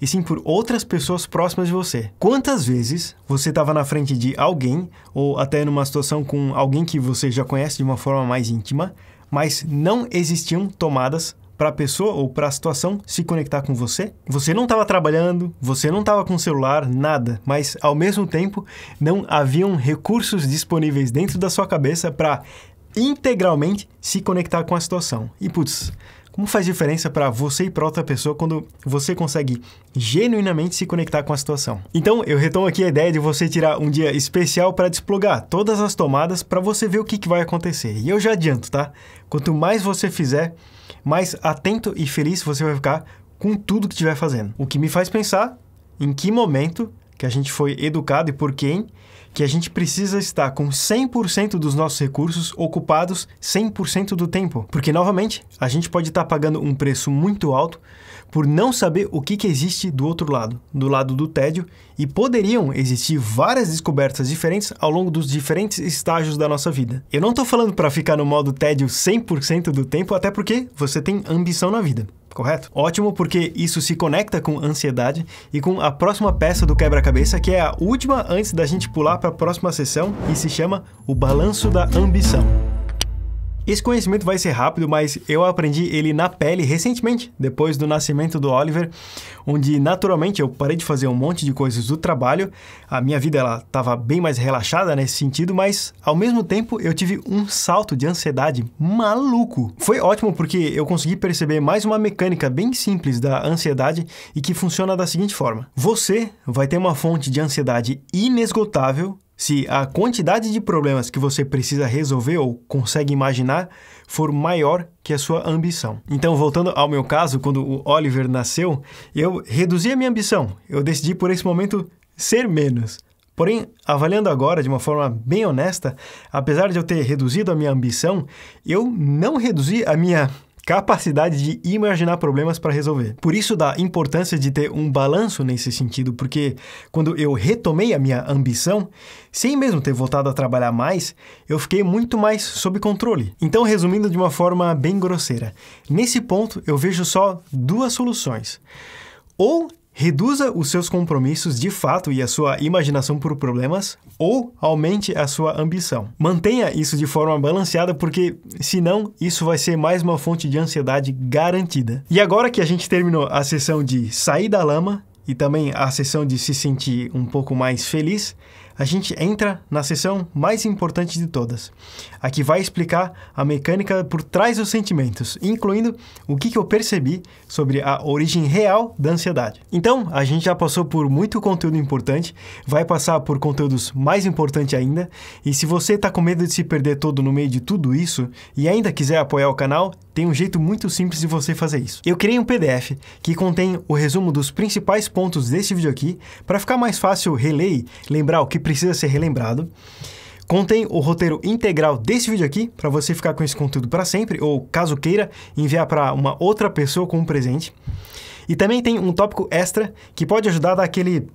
e sim por outras pessoas próximas de você. Quantas vezes você estava na frente de alguém, ou até numa situação com alguém que você já conhece de uma forma mais íntima, mas não existiam tomadas para a pessoa ou para a situação se conectar com você. Você não estava trabalhando, você não estava com celular, nada, mas ao mesmo tempo não haviam recursos disponíveis dentro da sua cabeça para integralmente se conectar com a situação. E putz, como faz diferença para você e para outra pessoa quando você consegue genuinamente se conectar com a situação? Então, eu retomo aqui a ideia de você tirar um dia especial para desplugar todas as tomadas para você ver o que, que vai acontecer. E eu já adianto, tá? Quanto mais você fizer, mais atento e feliz você vai ficar com tudo que estiver fazendo. O que me faz pensar em que momento que a gente foi educado e por quem que a gente precisa estar com 100% dos nossos recursos ocupados 100% do tempo. Porque, novamente, a gente pode estar pagando um preço muito alto por não saber o que, que existe do outro lado, do lado do tédio, e poderiam existir várias descobertas diferentes ao longo dos diferentes estágios da nossa vida. Eu não estou falando para ficar no modo tédio 100% do tempo, até porque você tem ambição na vida correto? Ótimo, porque isso se conecta com ansiedade e com a próxima peça do quebra-cabeça, que é a última antes da gente pular para a próxima sessão e se chama o balanço da ambição. Esse conhecimento vai ser rápido, mas eu aprendi ele na pele recentemente, depois do nascimento do Oliver, onde naturalmente eu parei de fazer um monte de coisas do trabalho. A minha vida ela estava bem mais relaxada nesse sentido, mas ao mesmo tempo eu tive um salto de ansiedade maluco. Foi ótimo porque eu consegui perceber mais uma mecânica bem simples da ansiedade e que funciona da seguinte forma: você vai ter uma fonte de ansiedade inesgotável se a quantidade de problemas que você precisa resolver ou consegue imaginar for maior que a sua ambição. Então, voltando ao meu caso, quando o Oliver nasceu, eu reduzi a minha ambição. Eu decidi por esse momento ser menos. Porém, avaliando agora de uma forma bem honesta, apesar de eu ter reduzido a minha ambição, eu não reduzi a minha capacidade de imaginar problemas para resolver. Por isso da importância de ter um balanço nesse sentido, porque quando eu retomei a minha ambição, sem mesmo ter voltado a trabalhar mais, eu fiquei muito mais sob controle. Então, resumindo de uma forma bem grosseira, nesse ponto eu vejo só duas soluções. Ou Reduza os seus compromissos de fato e a sua imaginação por problemas ou aumente a sua ambição. Mantenha isso de forma balanceada porque senão isso vai ser mais uma fonte de ansiedade garantida. E agora que a gente terminou a sessão de sair da lama e também a sessão de se sentir um pouco mais feliz, a gente entra na sessão mais importante de todas, a que vai explicar a mecânica por trás dos sentimentos, incluindo o que, que eu percebi sobre a origem real da ansiedade. Então, a gente já passou por muito conteúdo importante, vai passar por conteúdos mais importantes ainda, e se você está com medo de se perder todo no meio de tudo isso e ainda quiser apoiar o canal, tem um jeito muito simples de você fazer isso. Eu criei um PDF que contém o resumo dos principais pontos deste vídeo aqui, para ficar mais fácil reler e lembrar o que precisa ser relembrado. Contém o roteiro integral desse vídeo aqui, para você ficar com esse conteúdo para sempre, ou caso queira, enviar para uma outra pessoa como presente. E também tem um tópico extra que pode ajudar a dar aquele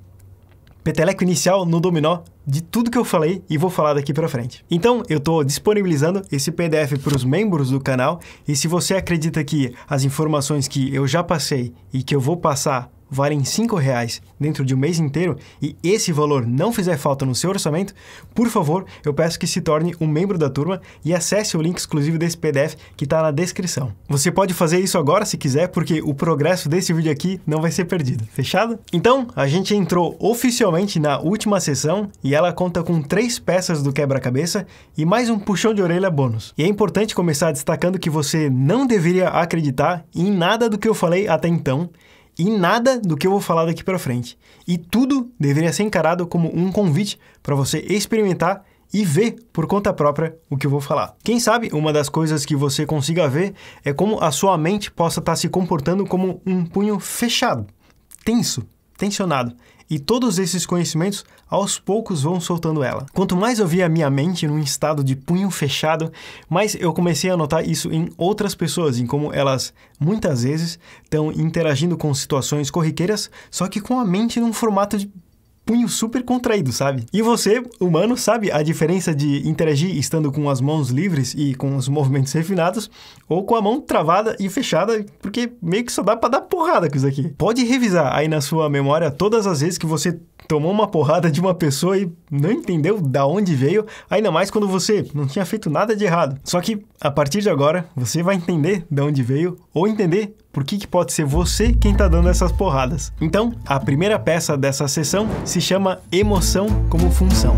peteleco inicial no dominó de tudo que eu falei e vou falar daqui para frente. Então, eu estou disponibilizando esse PDF para os membros do canal e se você acredita que as informações que eu já passei e que eu vou passar valem R$ reais dentro de um mês inteiro e esse valor não fizer falta no seu orçamento, por favor, eu peço que se torne um membro da turma e acesse o link exclusivo desse PDF que está na descrição. Você pode fazer isso agora se quiser, porque o progresso desse vídeo aqui não vai ser perdido, fechado? Então, a gente entrou oficialmente na última sessão e ela conta com três peças do quebra-cabeça e mais um puxão de orelha bônus. E é importante começar destacando que você não deveria acreditar em nada do que eu falei até então, em nada do que eu vou falar daqui para frente. E tudo deveria ser encarado como um convite para você experimentar e ver por conta própria o que eu vou falar. Quem sabe uma das coisas que você consiga ver é como a sua mente possa estar tá se comportando como um punho fechado, tenso, tensionado, e todos esses conhecimentos aos poucos vão soltando ela. Quanto mais eu via a minha mente num estado de punho fechado, mais eu comecei a notar isso em outras pessoas, em como elas muitas vezes estão interagindo com situações corriqueiras, só que com a mente num formato de punho super contraído, sabe? E você, humano, sabe a diferença de interagir estando com as mãos livres e com os movimentos refinados ou com a mão travada e fechada, porque meio que só dá para dar porrada com isso aqui. Pode revisar aí na sua memória todas as vezes que você tomou uma porrada de uma pessoa e não entendeu da onde veio, ainda mais quando você não tinha feito nada de errado. Só que a partir de agora você vai entender da onde veio ou entender por que, que pode ser você quem está dando essas porradas. Então, a primeira peça dessa sessão se chama Emoção como Função.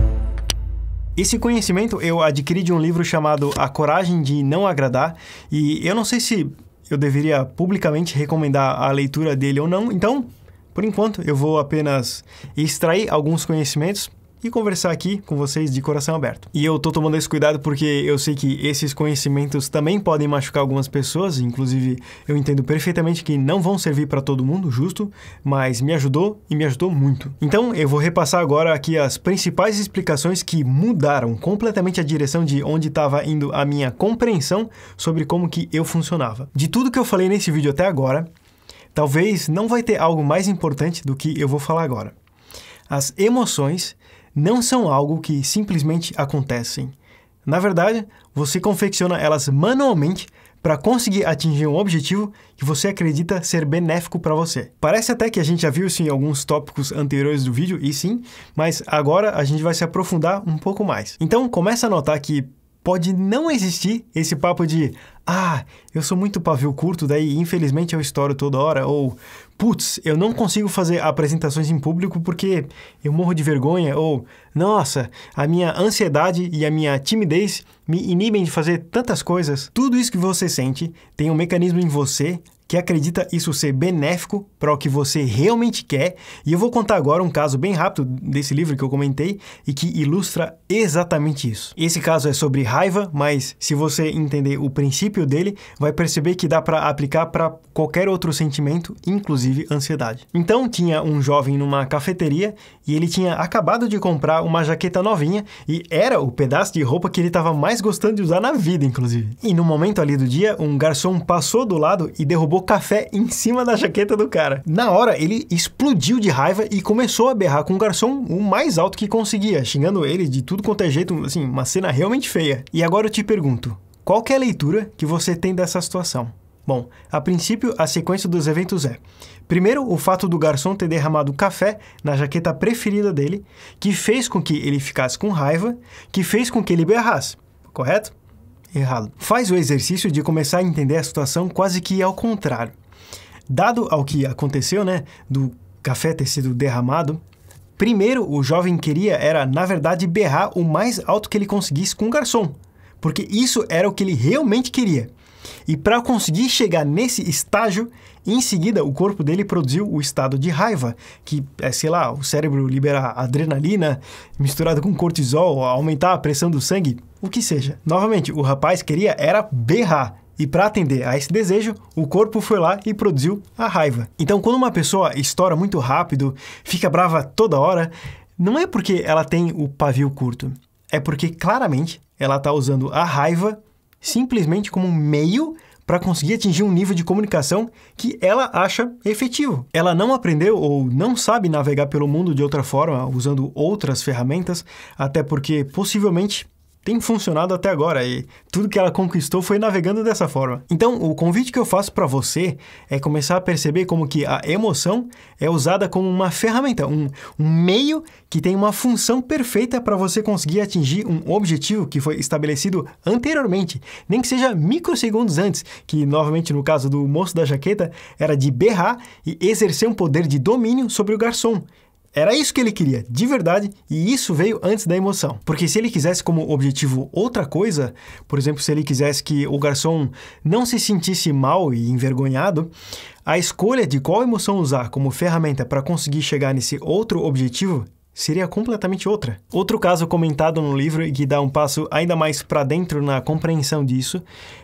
Esse conhecimento eu adquiri de um livro chamado A Coragem de Não Agradar, e eu não sei se eu deveria publicamente recomendar a leitura dele ou não, então por enquanto, eu vou apenas extrair alguns conhecimentos e conversar aqui com vocês de coração aberto. E eu tô tomando esse cuidado porque eu sei que esses conhecimentos também podem machucar algumas pessoas, inclusive eu entendo perfeitamente que não vão servir para todo mundo, justo, mas me ajudou e me ajudou muito. Então, eu vou repassar agora aqui as principais explicações que mudaram completamente a direção de onde estava indo a minha compreensão sobre como que eu funcionava. De tudo que eu falei nesse vídeo até agora, Talvez não vai ter algo mais importante do que eu vou falar agora. As emoções não são algo que simplesmente acontecem. Na verdade, você confecciona elas manualmente para conseguir atingir um objetivo que você acredita ser benéfico para você. Parece até que a gente já viu isso em alguns tópicos anteriores do vídeo, e sim, mas agora a gente vai se aprofundar um pouco mais. Então, começa a notar que pode não existir esse papo de ah, eu sou muito pavio curto, daí infelizmente eu estouro toda hora, ou putz, eu não consigo fazer apresentações em público porque eu morro de vergonha, ou nossa, a minha ansiedade e a minha timidez me inibem de fazer tantas coisas. Tudo isso que você sente tem um mecanismo em você que acredita isso ser benéfico para o que você realmente quer. E eu vou contar agora um caso bem rápido desse livro que eu comentei e que ilustra exatamente isso. Esse caso é sobre raiva, mas se você entender o princípio dele, vai perceber que dá para aplicar para qualquer outro sentimento, inclusive ansiedade. Então, tinha um jovem numa cafeteria e ele tinha acabado de comprar uma jaqueta novinha e era o pedaço de roupa que ele estava mais gostando de usar na vida, inclusive. E no momento ali do dia, um garçom passou do lado e derrubou café em cima da jaqueta do cara. Na hora, ele explodiu de raiva e começou a berrar com o garçom o mais alto que conseguia, xingando ele de tudo quanto é jeito, assim, uma cena realmente feia. E agora eu te pergunto, qual é a leitura que você tem dessa situação? Bom, a princípio, a sequência dos eventos é: primeiro, o fato do garçom ter derramado café na jaqueta preferida dele, que fez com que ele ficasse com raiva, que fez com que ele berrasse, correto? errado. Faz o exercício de começar a entender a situação quase que ao contrário. Dado ao que aconteceu, né, do café ter sido derramado, primeiro o jovem queria era, na verdade, berrar o mais alto que ele conseguisse com o garçom, porque isso era o que ele realmente queria. E para conseguir chegar nesse estágio, em seguida o corpo dele produziu o estado de raiva, que é, sei lá, o cérebro libera adrenalina misturada com cortisol, aumentar a pressão do sangue, o que seja. Novamente, o rapaz queria era berrar. E para atender a esse desejo, o corpo foi lá e produziu a raiva. Então, quando uma pessoa estoura muito rápido, fica brava toda hora, não é porque ela tem o pavio curto, é porque claramente ela está usando a raiva simplesmente como um meio para conseguir atingir um nível de comunicação que ela acha efetivo. Ela não aprendeu ou não sabe navegar pelo mundo de outra forma, usando outras ferramentas, até porque possivelmente tem funcionado até agora e tudo que ela conquistou foi navegando dessa forma. Então, o convite que eu faço para você é começar a perceber como que a emoção é usada como uma ferramenta, um, um meio que tem uma função perfeita para você conseguir atingir um objetivo que foi estabelecido anteriormente, nem que seja microsegundos antes, que novamente no caso do moço da jaqueta era de berrar e exercer um poder de domínio sobre o garçom. Era isso que ele queria, de verdade, e isso veio antes da emoção. Porque se ele quisesse como objetivo outra coisa, por exemplo, se ele quisesse que o garçom não se sentisse mal e envergonhado, a escolha de qual emoção usar como ferramenta para conseguir chegar nesse outro objetivo seria completamente outra. Outro caso comentado no livro e que dá um passo ainda mais para dentro na compreensão disso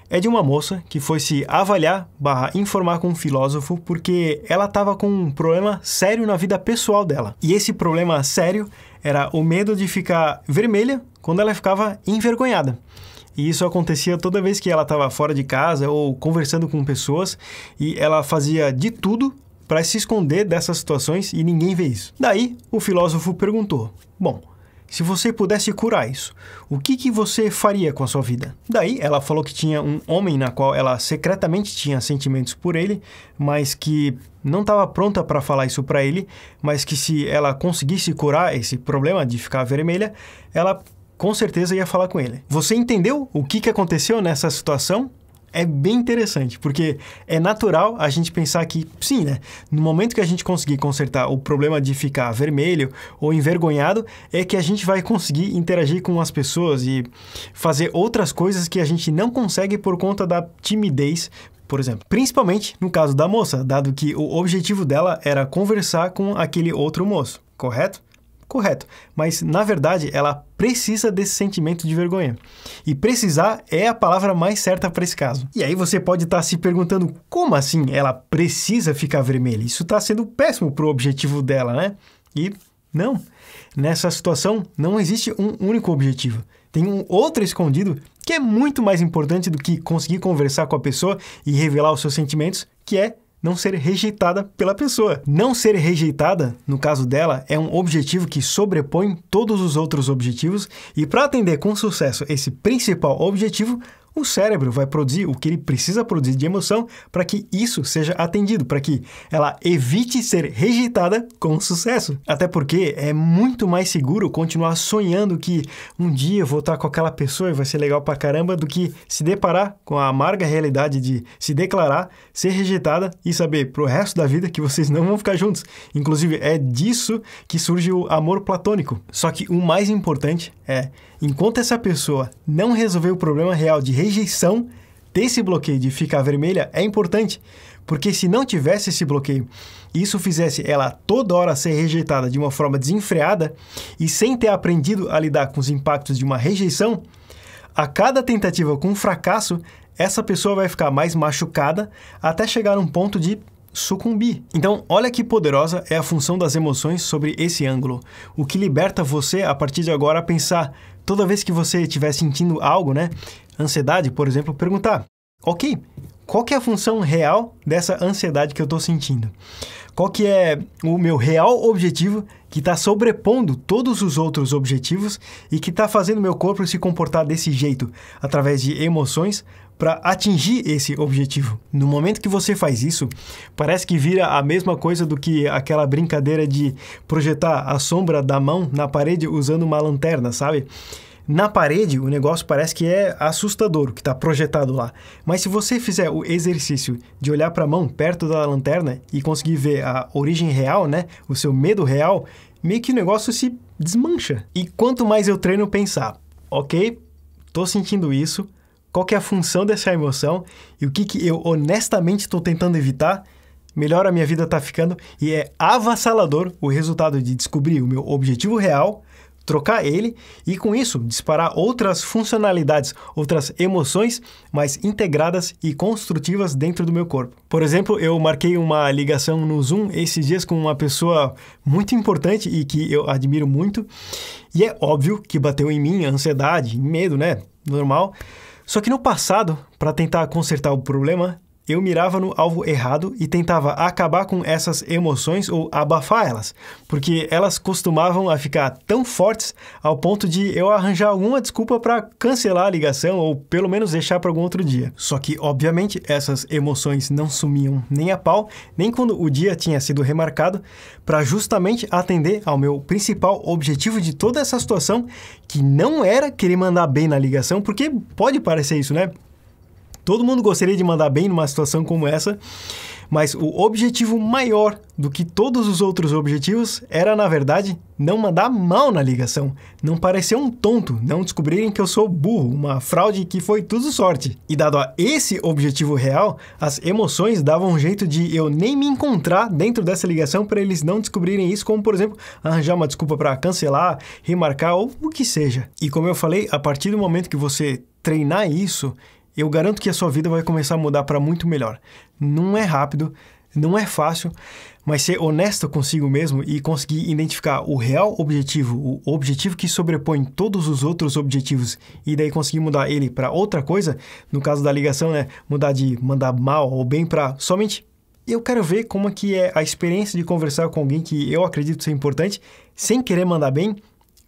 é de uma moça que foi se avaliar informar com um filósofo porque ela estava com um problema sério na vida pessoal dela. E esse problema sério era o medo de ficar vermelha quando ela ficava envergonhada. E isso acontecia toda vez que ela estava fora de casa ou conversando com pessoas e ela fazia de tudo para se esconder dessas situações e ninguém vê isso. Daí, o filósofo perguntou: Bom, se você pudesse curar isso, o que, que você faria com a sua vida? Daí, ela falou que tinha um homem na qual ela secretamente tinha sentimentos por ele, mas que não estava pronta para falar isso para ele, mas que se ela conseguisse curar esse problema de ficar vermelha, ela com certeza ia falar com ele. Você entendeu o que, que aconteceu nessa situação? é bem interessante, porque é natural a gente pensar que, sim, né? No momento que a gente conseguir consertar o problema de ficar vermelho ou envergonhado, é que a gente vai conseguir interagir com as pessoas e fazer outras coisas que a gente não consegue por conta da timidez, por exemplo. Principalmente no caso da moça, dado que o objetivo dela era conversar com aquele outro moço, correto? correto. Mas, na verdade, ela precisa desse sentimento de vergonha. E precisar é a palavra mais certa para esse caso. E aí você pode estar tá se perguntando como assim ela precisa ficar vermelha? Isso está sendo péssimo para o objetivo dela, né? E não. Nessa situação, não existe um único objetivo. Tem um outro escondido que é muito mais importante do que conseguir conversar com a pessoa e revelar os seus sentimentos, que é não ser rejeitada pela pessoa. Não ser rejeitada, no caso dela, é um objetivo que sobrepõe todos os outros objetivos e para atender com sucesso esse principal objetivo, o cérebro vai produzir o que ele precisa produzir de emoção para que isso seja atendido, para que ela evite ser rejeitada com sucesso. Até porque é muito mais seguro continuar sonhando que um dia eu vou estar com aquela pessoa e vai ser legal pra caramba do que se deparar com a amarga realidade de se declarar, ser rejeitada e saber pro resto da vida que vocês não vão ficar juntos. Inclusive, é disso que surge o amor platônico. Só que o mais importante é Enquanto essa pessoa não resolver o problema real de rejeição, ter esse bloqueio de ficar vermelha é importante, porque se não tivesse esse bloqueio e isso fizesse ela toda hora ser rejeitada de uma forma desenfreada e sem ter aprendido a lidar com os impactos de uma rejeição, a cada tentativa com um fracasso, essa pessoa vai ficar mais machucada até chegar a um ponto de sucumbi. Então, olha que poderosa é a função das emoções sobre esse ângulo, o que liberta você a partir de agora a pensar, toda vez que você estiver sentindo algo, né? Ansiedade, por exemplo, perguntar: "OK, qual que é a função real dessa ansiedade que eu estou sentindo? Qual que é o meu real objetivo que está sobrepondo todos os outros objetivos e que está fazendo meu corpo se comportar desse jeito, através de emoções para atingir esse objetivo. No momento que você faz isso, parece que vira a mesma coisa do que aquela brincadeira de projetar a sombra da mão na parede usando uma lanterna, sabe? Na parede, o negócio parece que é assustador o que está projetado lá. Mas se você fizer o exercício de olhar para a mão perto da lanterna e conseguir ver a origem real, né? O seu medo real, meio que o negócio se desmancha. E quanto mais eu treino pensar, ok, tô sentindo isso, qual que é a função dessa emoção e o que, que eu honestamente estou tentando evitar, melhor a minha vida está ficando e é avassalador o resultado de descobrir o meu objetivo real, trocar ele e com isso disparar outras funcionalidades, outras emoções mais integradas e construtivas dentro do meu corpo. Por exemplo, eu marquei uma ligação no Zoom esses dias com uma pessoa muito importante e que eu admiro muito, e é óbvio que bateu em mim ansiedade, medo, né? Normal. Só que no passado, para tentar consertar o problema, eu mirava no alvo errado e tentava acabar com essas emoções ou abafar elas, porque elas costumavam a ficar tão fortes ao ponto de eu arranjar alguma desculpa para cancelar a ligação ou pelo menos deixar para algum outro dia. Só que, obviamente, essas emoções não sumiam nem a pau, nem quando o dia tinha sido remarcado, para justamente atender ao meu principal objetivo de toda essa situação, que não era querer mandar bem na ligação, porque pode parecer isso, né? Todo mundo gostaria de mandar bem numa situação como essa, mas o objetivo maior do que todos os outros objetivos era, na verdade, não mandar mal na ligação, não parecer um tonto, não descobrirem que eu sou burro, uma fraude que foi tudo sorte. E dado a esse objetivo real, as emoções davam um jeito de eu nem me encontrar dentro dessa ligação para eles não descobrirem isso, como por exemplo, arranjar uma desculpa para cancelar, remarcar ou o que seja. E como eu falei, a partir do momento que você treinar isso eu garanto que a sua vida vai começar a mudar para muito melhor. Não é rápido, não é fácil, mas ser honesto consigo mesmo e conseguir identificar o real objetivo, o objetivo que sobrepõe todos os outros objetivos, e daí conseguir mudar ele para outra coisa, no caso da ligação, né, mudar de mandar mal ou bem para somente eu quero ver como é que é a experiência de conversar com alguém que eu acredito ser importante, sem querer mandar bem,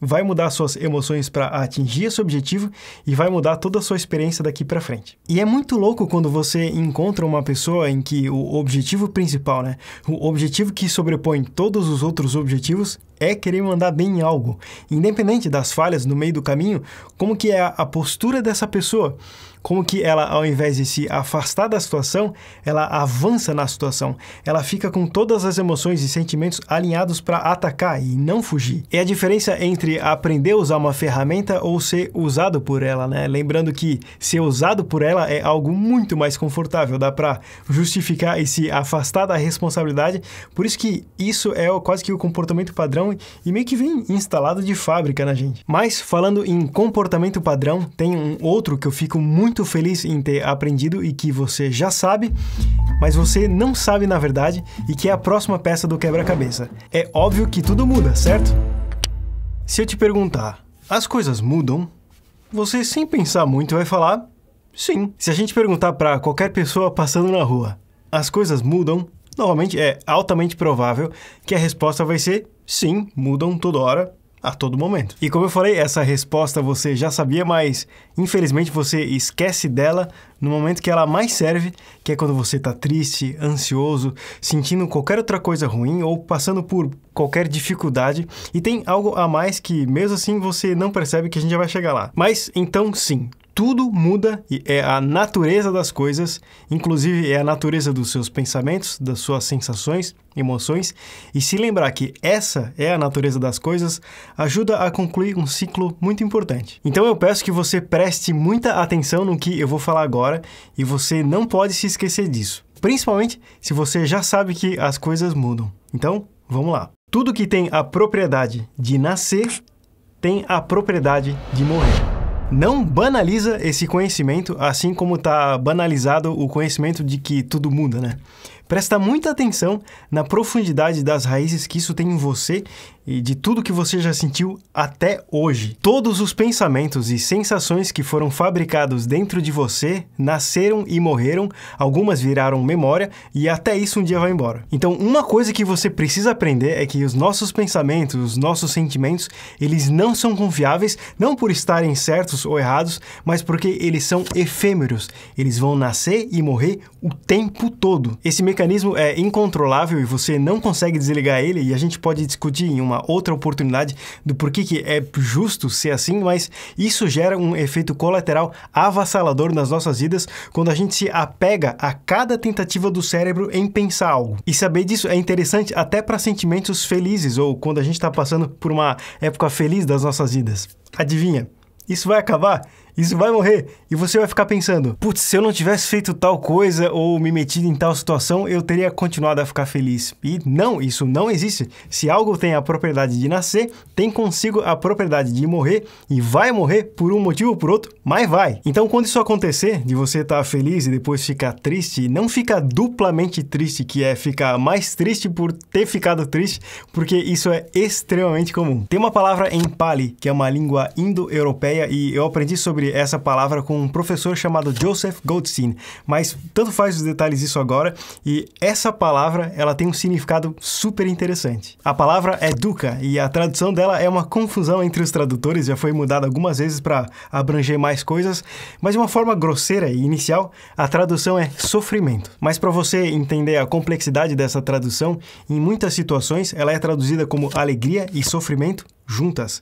vai mudar suas emoções para atingir esse objetivo e vai mudar toda a sua experiência daqui para frente. E é muito louco quando você encontra uma pessoa em que o objetivo principal, né, o objetivo que sobrepõe todos os outros objetivos é querer mandar bem em algo, independente das falhas no meio do caminho, como que é a postura dessa pessoa? Como que ela, ao invés de se afastar da situação, ela avança na situação. Ela fica com todas as emoções e sentimentos alinhados para atacar e não fugir. É a diferença entre aprender a usar uma ferramenta ou ser usado por ela, né? Lembrando que ser usado por ela é algo muito mais confortável, dá para justificar e se afastar da responsabilidade. Por isso que isso é quase que o comportamento padrão e meio que vem instalado de fábrica na né, gente. Mas falando em comportamento padrão, tem um outro que eu fico muito muito feliz em ter aprendido e que você já sabe, mas você não sabe na verdade e que é a próxima peça do quebra-cabeça. É óbvio que tudo muda, certo? Se eu te perguntar, as coisas mudam? Você, sem pensar muito, vai falar sim. Se a gente perguntar para qualquer pessoa passando na rua, as coisas mudam? Novamente, é altamente provável que a resposta vai ser sim, mudam toda hora, a todo momento. E como eu falei, essa resposta você já sabia, mas infelizmente você esquece dela no momento que ela mais serve, que é quando você está triste, ansioso, sentindo qualquer outra coisa ruim ou passando por qualquer dificuldade e tem algo a mais que mesmo assim você não percebe que a gente já vai chegar lá. Mas então sim, tudo muda e é a natureza das coisas, inclusive é a natureza dos seus pensamentos, das suas sensações, emoções. E se lembrar que essa é a natureza das coisas, ajuda a concluir um ciclo muito importante. Então eu peço que você preste muita atenção no que eu vou falar agora e você não pode se esquecer disso, principalmente se você já sabe que as coisas mudam. Então, vamos lá. Tudo que tem a propriedade de nascer tem a propriedade de morrer não banaliza esse conhecimento, assim como está banalizado o conhecimento de que tudo muda, né? Presta muita atenção na profundidade das raízes que isso tem em você e de tudo que você já sentiu até hoje. Todos os pensamentos e sensações que foram fabricados dentro de você nasceram e morreram, algumas viraram memória e até isso um dia vai embora. Então, uma coisa que você precisa aprender é que os nossos pensamentos, os nossos sentimentos, eles não são confiáveis, não por estarem certos ou errados, mas porque eles são efêmeros. Eles vão nascer e morrer o tempo todo. Esse mecanismo é incontrolável e você não consegue desligar ele, e a gente pode discutir em uma outra oportunidade do porquê que é justo ser assim, mas isso gera um efeito colateral avassalador nas nossas vidas quando a gente se apega a cada tentativa do cérebro em pensar algo. E saber disso é interessante até para sentimentos felizes ou quando a gente está passando por uma época feliz das nossas vidas. Adivinha? Isso vai acabar? Isso vai morrer. E você vai ficar pensando: putz, se eu não tivesse feito tal coisa ou me metido em tal situação, eu teria continuado a ficar feliz. E não, isso não existe. Se algo tem a propriedade de nascer, tem consigo a propriedade de morrer e vai morrer por um motivo ou por outro, mas vai. Então, quando isso acontecer, de você estar tá feliz e depois ficar triste, não fica duplamente triste, que é ficar mais triste por ter ficado triste, porque isso é extremamente comum. Tem uma palavra em Pali, que é uma língua indo-europeia, e eu aprendi sobre essa palavra com um professor chamado Joseph Goldstein, mas tanto faz os detalhes isso agora e essa palavra ela tem um significado super interessante. A palavra é duca e a tradução dela é uma confusão entre os tradutores, já foi mudada algumas vezes para abranger mais coisas, mas de uma forma grosseira e inicial, a tradução é sofrimento. Mas para você entender a complexidade dessa tradução, em muitas situações ela é traduzida como alegria e sofrimento juntas,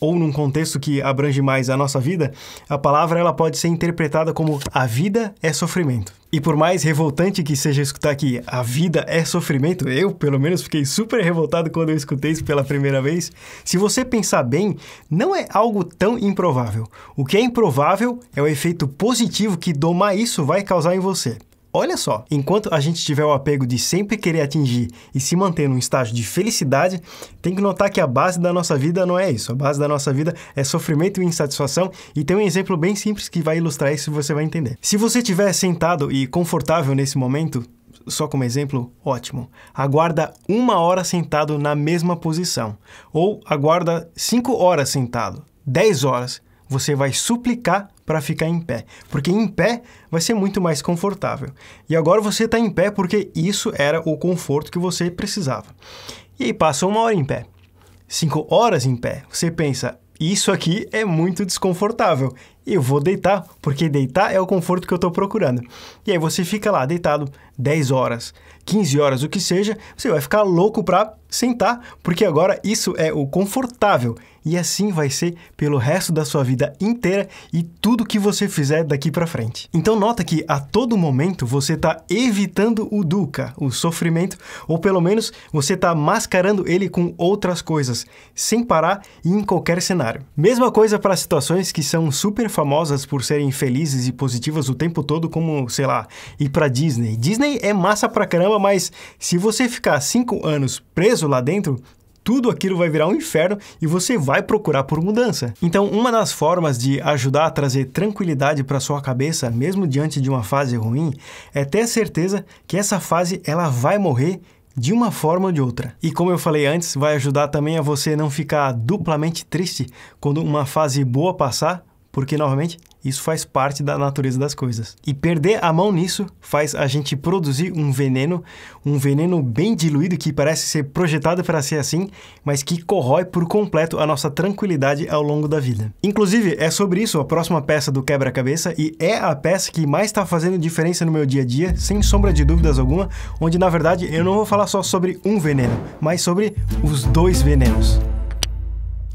ou num contexto que abrange mais a nossa vida, a palavra ela pode ser interpretada como a vida é sofrimento. E por mais revoltante que seja escutar que a vida é sofrimento, eu pelo menos fiquei super revoltado quando eu escutei isso pela primeira vez. Se você pensar bem, não é algo tão improvável. O que é improvável é o efeito positivo que domar isso vai causar em você. Olha só, enquanto a gente tiver o apego de sempre querer atingir e se manter num estágio de felicidade, tem que notar que a base da nossa vida não é isso. A base da nossa vida é sofrimento e insatisfação, e tem um exemplo bem simples que vai ilustrar isso e você vai entender. Se você estiver sentado e confortável nesse momento, só como exemplo, ótimo. Aguarda uma hora sentado na mesma posição. Ou aguarda cinco horas sentado, dez horas. Você vai suplicar para ficar em pé, porque em pé vai ser muito mais confortável. E agora você está em pé porque isso era o conforto que você precisava. E aí passa uma hora em pé, cinco horas em pé. Você pensa, isso aqui é muito desconfortável. Eu vou deitar, porque deitar é o conforto que eu estou procurando. E aí você fica lá deitado 10 horas, 15 horas, o que seja, você vai ficar louco para sentar, porque agora isso é o confortável. E assim vai ser pelo resto da sua vida inteira e tudo que você fizer daqui para frente. Então nota que a todo momento você está evitando o dukkha, o sofrimento, ou pelo menos você está mascarando ele com outras coisas, sem parar e em qualquer cenário. Mesma coisa para situações que são super famosas por serem felizes e positivas o tempo todo, como, sei lá, ir para Disney. Disney é massa pra caramba, boa, mas se você ficar cinco anos preso lá dentro, tudo aquilo vai virar um inferno e você vai procurar por mudança. Então, uma das formas de ajudar a trazer tranquilidade para sua cabeça, mesmo diante de uma fase ruim, é ter certeza que essa fase ela vai morrer de uma forma ou de outra. E como eu falei antes, vai ajudar também a você não ficar duplamente triste quando uma fase boa passar porque novamente isso faz parte da natureza das coisas. E perder a mão nisso faz a gente produzir um veneno, um veneno bem diluído que parece ser projetado para ser assim, mas que corrói por completo a nossa tranquilidade ao longo da vida. Inclusive, é sobre isso a próxima peça do quebra-cabeça e é a peça que mais está fazendo diferença no meu dia a dia, sem sombra de dúvidas alguma, onde na verdade eu não vou falar só sobre um veneno, mas sobre os dois venenos.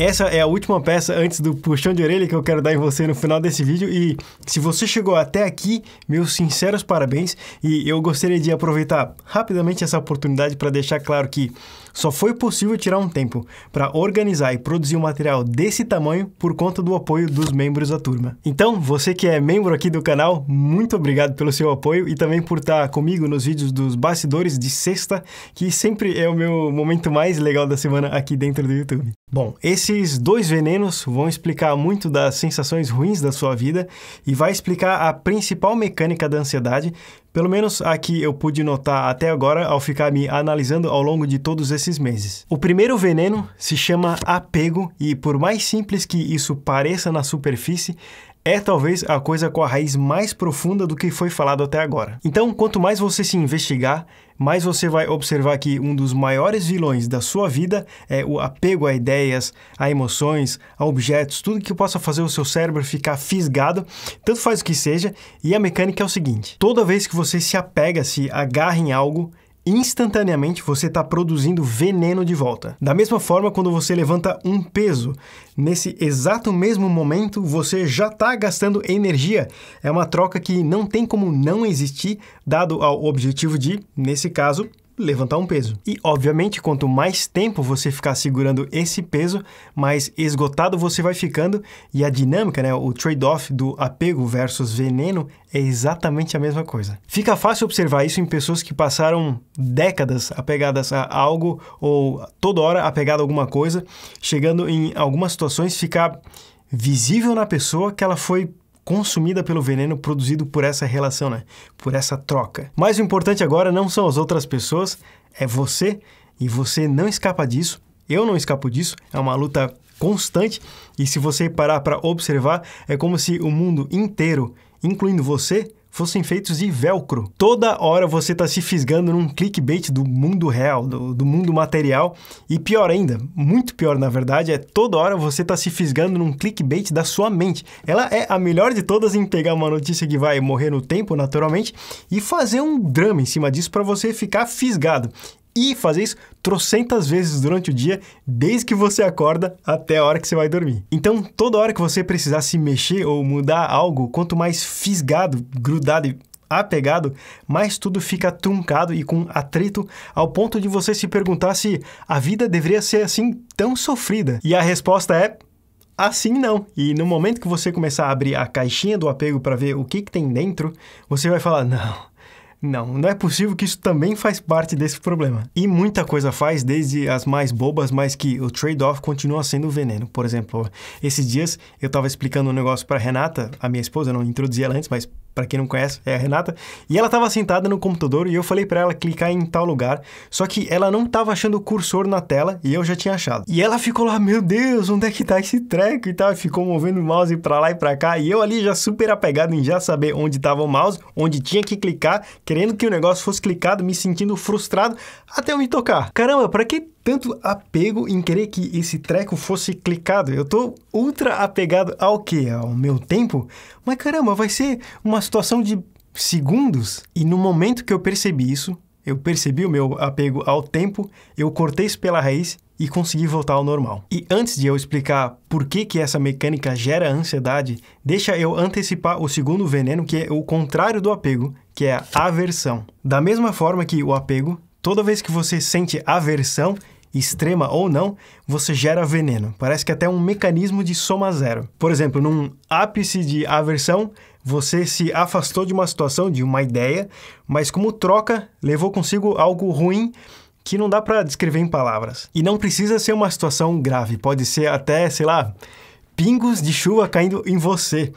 Essa é a última peça antes do puxão de orelha que eu quero dar em você no final desse vídeo. E se você chegou até aqui, meus sinceros parabéns. E eu gostaria de aproveitar rapidamente essa oportunidade para deixar claro que só foi possível tirar um tempo para organizar e produzir um material desse tamanho por conta do apoio dos membros da turma. Então, você que é membro aqui do canal, muito obrigado pelo seu apoio e também por estar tá comigo nos vídeos dos bastidores de sexta, que sempre é o meu momento mais legal da semana aqui dentro do YouTube. Bom, esses dois venenos vão explicar muito das sensações ruins da sua vida e vai explicar a principal mecânica da ansiedade pelo menos a que eu pude notar até agora ao ficar me analisando ao longo de todos esses meses. O primeiro veneno se chama apego e por mais simples que isso pareça na superfície, é talvez a coisa com a raiz mais profunda do que foi falado até agora. Então, quanto mais você se investigar, mas você vai observar que um dos maiores vilões da sua vida é o apego a ideias, a emoções, a objetos, tudo que possa fazer o seu cérebro ficar fisgado, tanto faz o que seja, e a mecânica é o seguinte: toda vez que você se apega, se agarra em algo, instantaneamente você está produzindo veneno de volta. Da mesma forma, quando você levanta um peso, nesse exato mesmo momento você já está gastando energia. É uma troca que não tem como não existir, dado ao objetivo de, nesse caso, levantar um peso. E, obviamente, quanto mais tempo você ficar segurando esse peso, mais esgotado você vai ficando e a dinâmica, né, o trade-off do apego versus veneno é exatamente a mesma coisa. Fica fácil observar isso em pessoas que passaram décadas apegadas a algo ou toda hora apegado a alguma coisa, chegando em algumas situações ficar visível na pessoa que ela foi consumida pelo veneno produzido por essa relação, né? Por essa troca. Mas o importante agora não são as outras pessoas, é você e você não escapa disso. Eu não escapo disso, é uma luta constante e se você parar para observar, é como se o mundo inteiro, incluindo você, fossem feitos de velcro. Toda hora você está se fisgando num clickbait do mundo real, do, do, mundo material. E pior ainda, muito pior na verdade, é toda hora você está se fisgando num clickbait da sua mente. Ela é a melhor de todas em pegar uma notícia que vai morrer no tempo, naturalmente, e fazer um drama em cima disso para você ficar fisgado. E fazer isso trocentas vezes durante o dia, desde que você acorda até a hora que você vai dormir. Então, toda hora que você precisar se mexer ou mudar algo, quanto mais fisgado, grudado e apegado, mais tudo fica truncado e com atrito ao ponto de você se perguntar se a vida deveria ser assim tão sofrida. E a resposta é assim não. E no momento que você começar a abrir a caixinha do apego para ver o que, que tem dentro, você vai falar: não não, não é possível que isso também faz parte desse problema. E muita coisa faz, desde as mais bobas, mas que o trade-off continua sendo veneno. Por exemplo, esses dias eu estava explicando um negócio para Renata, a minha esposa, não introduzi ela antes, mas para quem não conhece, é a Renata, e ela estava sentada no computador e eu falei para ela clicar em tal lugar, só que ela não estava achando o cursor na tela e eu já tinha achado. E ela ficou lá, meu Deus, onde é que tá esse treco e tal, ficou movendo o mouse para lá e para cá, e eu ali já super apegado em já saber onde estava o mouse, onde tinha que clicar, querendo que o negócio fosse clicado, me sentindo frustrado até eu me tocar. Caramba, para que tanto apego em querer que esse treco fosse clicado. Eu tô ultra apegado ao quê? Ao meu tempo? Mas caramba, vai ser uma situação de segundos. E no momento que eu percebi isso, eu percebi o meu apego ao tempo, eu cortei isso pela raiz e consegui voltar ao normal. E antes de eu explicar por que, que essa mecânica gera ansiedade, deixa eu antecipar o segundo veneno, que é o contrário do apego, que é a aversão. Da mesma forma que o apego, toda vez que você sente aversão, extrema ou não, você gera veneno. Parece que é até um mecanismo de soma zero. Por exemplo, num ápice de aversão, você se afastou de uma situação, de uma ideia, mas como troca, levou consigo algo ruim que não dá para descrever em palavras. E não precisa ser uma situação grave, pode ser até, sei lá, pingos de chuva caindo em você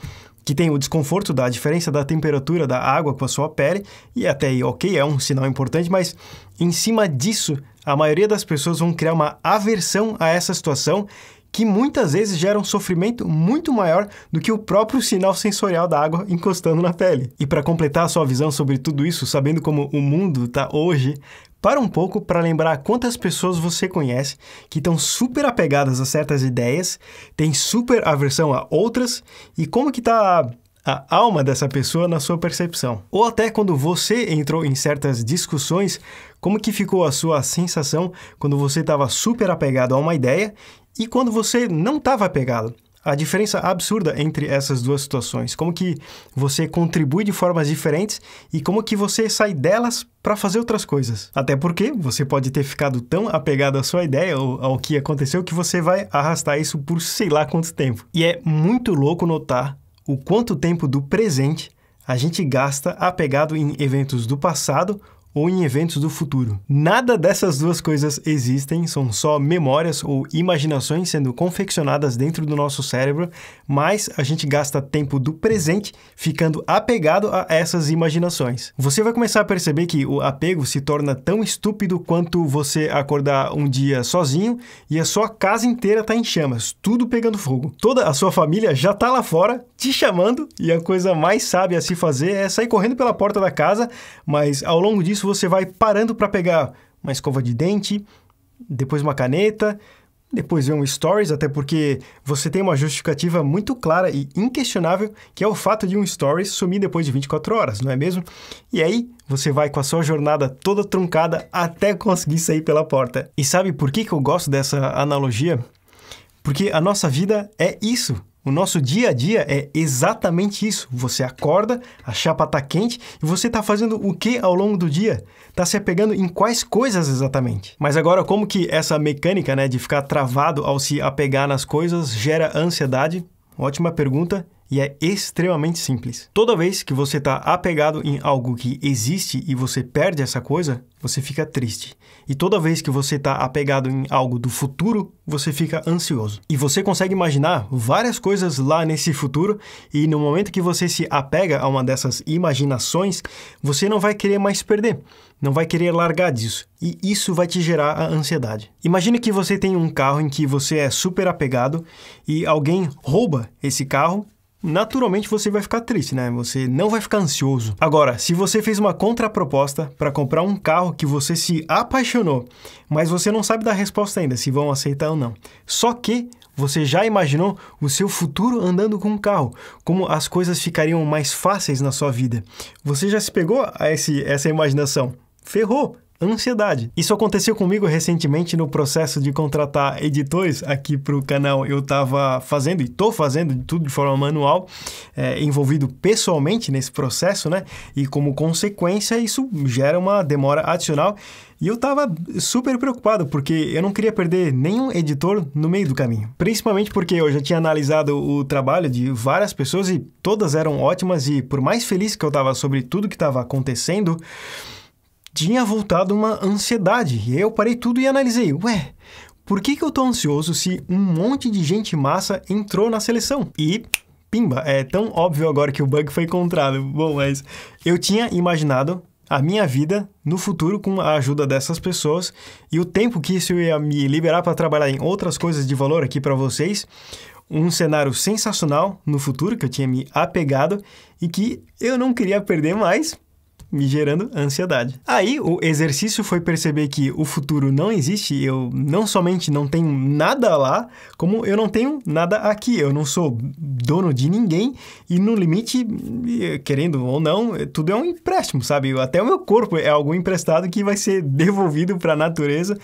que tem o desconforto da diferença da temperatura da água com a sua pele, e até aí, ok, é um sinal importante, mas em cima disso a maioria das pessoas vão criar uma aversão a essa situação que muitas vezes gera um sofrimento muito maior do que o próprio sinal sensorial da água encostando na pele. E para completar a sua visão sobre tudo isso, sabendo como o mundo está hoje, para um pouco para lembrar quantas pessoas você conhece que estão super apegadas a certas ideias, têm super aversão a outras e como que está a alma dessa pessoa na sua percepção. Ou até quando você entrou em certas discussões, como que ficou a sua sensação quando você estava super apegado a uma ideia e quando você não estava apegado? A diferença absurda entre essas duas situações, como que você contribui de formas diferentes e como que você sai delas para fazer outras coisas. Até porque você pode ter ficado tão apegado à sua ideia ou ao que aconteceu que você vai arrastar isso por sei lá quanto tempo. E é muito louco notar o quanto tempo do presente a gente gasta apegado em eventos do passado ou em eventos do futuro. Nada dessas duas coisas existem, são só memórias ou imaginações sendo confeccionadas dentro do nosso cérebro, mas a gente gasta tempo do presente ficando apegado a essas imaginações. Você vai começar a perceber que o apego se torna tão estúpido quanto você acordar um dia sozinho e a sua casa inteira está em chamas, tudo pegando fogo. Toda a sua família já está lá fora te chamando e a coisa mais sábia a se fazer é sair correndo pela porta da casa, mas ao longo disso isso você vai parando para pegar uma escova de dente, depois uma caneta, depois ver um stories, até porque você tem uma justificativa muito clara e inquestionável, que é o fato de um stories sumir depois de 24 horas, não é mesmo? E aí você vai com a sua jornada toda truncada até conseguir sair pela porta. E sabe por que, que eu gosto dessa analogia? Porque a nossa vida é isso. O nosso dia a dia é exatamente isso. Você acorda, a chapa está quente e você está fazendo o que ao longo do dia? Está se apegando em quais coisas exatamente? Mas agora, como que essa mecânica né, de ficar travado ao se apegar nas coisas gera ansiedade? Ótima pergunta e é extremamente simples. Toda vez que você está apegado em algo que existe e você perde essa coisa, você fica triste. E toda vez que você está apegado em algo do futuro, você fica ansioso. E você consegue imaginar várias coisas lá nesse futuro, e no momento que você se apega a uma dessas imaginações, você não vai querer mais perder, não vai querer largar disso. E isso vai te gerar a ansiedade. Imagine que você tem um carro em que você é super apegado e alguém rouba esse carro naturalmente você vai ficar triste, né? Você não vai ficar ansioso. Agora, se você fez uma contraproposta para comprar um carro que você se apaixonou, mas você não sabe da resposta ainda, se vão aceitar ou não. Só que você já imaginou o seu futuro andando com um carro? Como as coisas ficariam mais fáceis na sua vida? Você já se pegou a esse, essa imaginação? Ferrou! ansiedade. Isso aconteceu comigo recentemente no processo de contratar editores aqui para o canal. Eu estava fazendo e estou fazendo tudo de forma manual, é, envolvido pessoalmente nesse processo, né? E como consequência, isso gera uma demora adicional. E eu estava super preocupado, porque eu não queria perder nenhum editor no meio do caminho. Principalmente porque eu já tinha analisado o trabalho de várias pessoas e todas eram ótimas, e por mais feliz que eu estava sobre tudo que estava acontecendo, tinha voltado uma ansiedade. E aí eu parei tudo e analisei, ué, por que, que eu tô ansioso se um monte de gente massa entrou na seleção? E pimba, é tão óbvio agora que o bug foi encontrado. Bom, mas eu tinha imaginado a minha vida no futuro com a ajuda dessas pessoas e o tempo que isso ia me liberar para trabalhar em outras coisas de valor aqui para vocês. Um cenário sensacional no futuro que eu tinha me apegado e que eu não queria perder mais, me gerando ansiedade. Aí o exercício foi perceber que o futuro não existe, eu não somente não tenho nada lá, como eu não tenho nada aqui. Eu não sou dono de ninguém e no limite, querendo ou não, tudo é um empréstimo, sabe? Até o meu corpo é algo emprestado que vai ser devolvido para a natureza.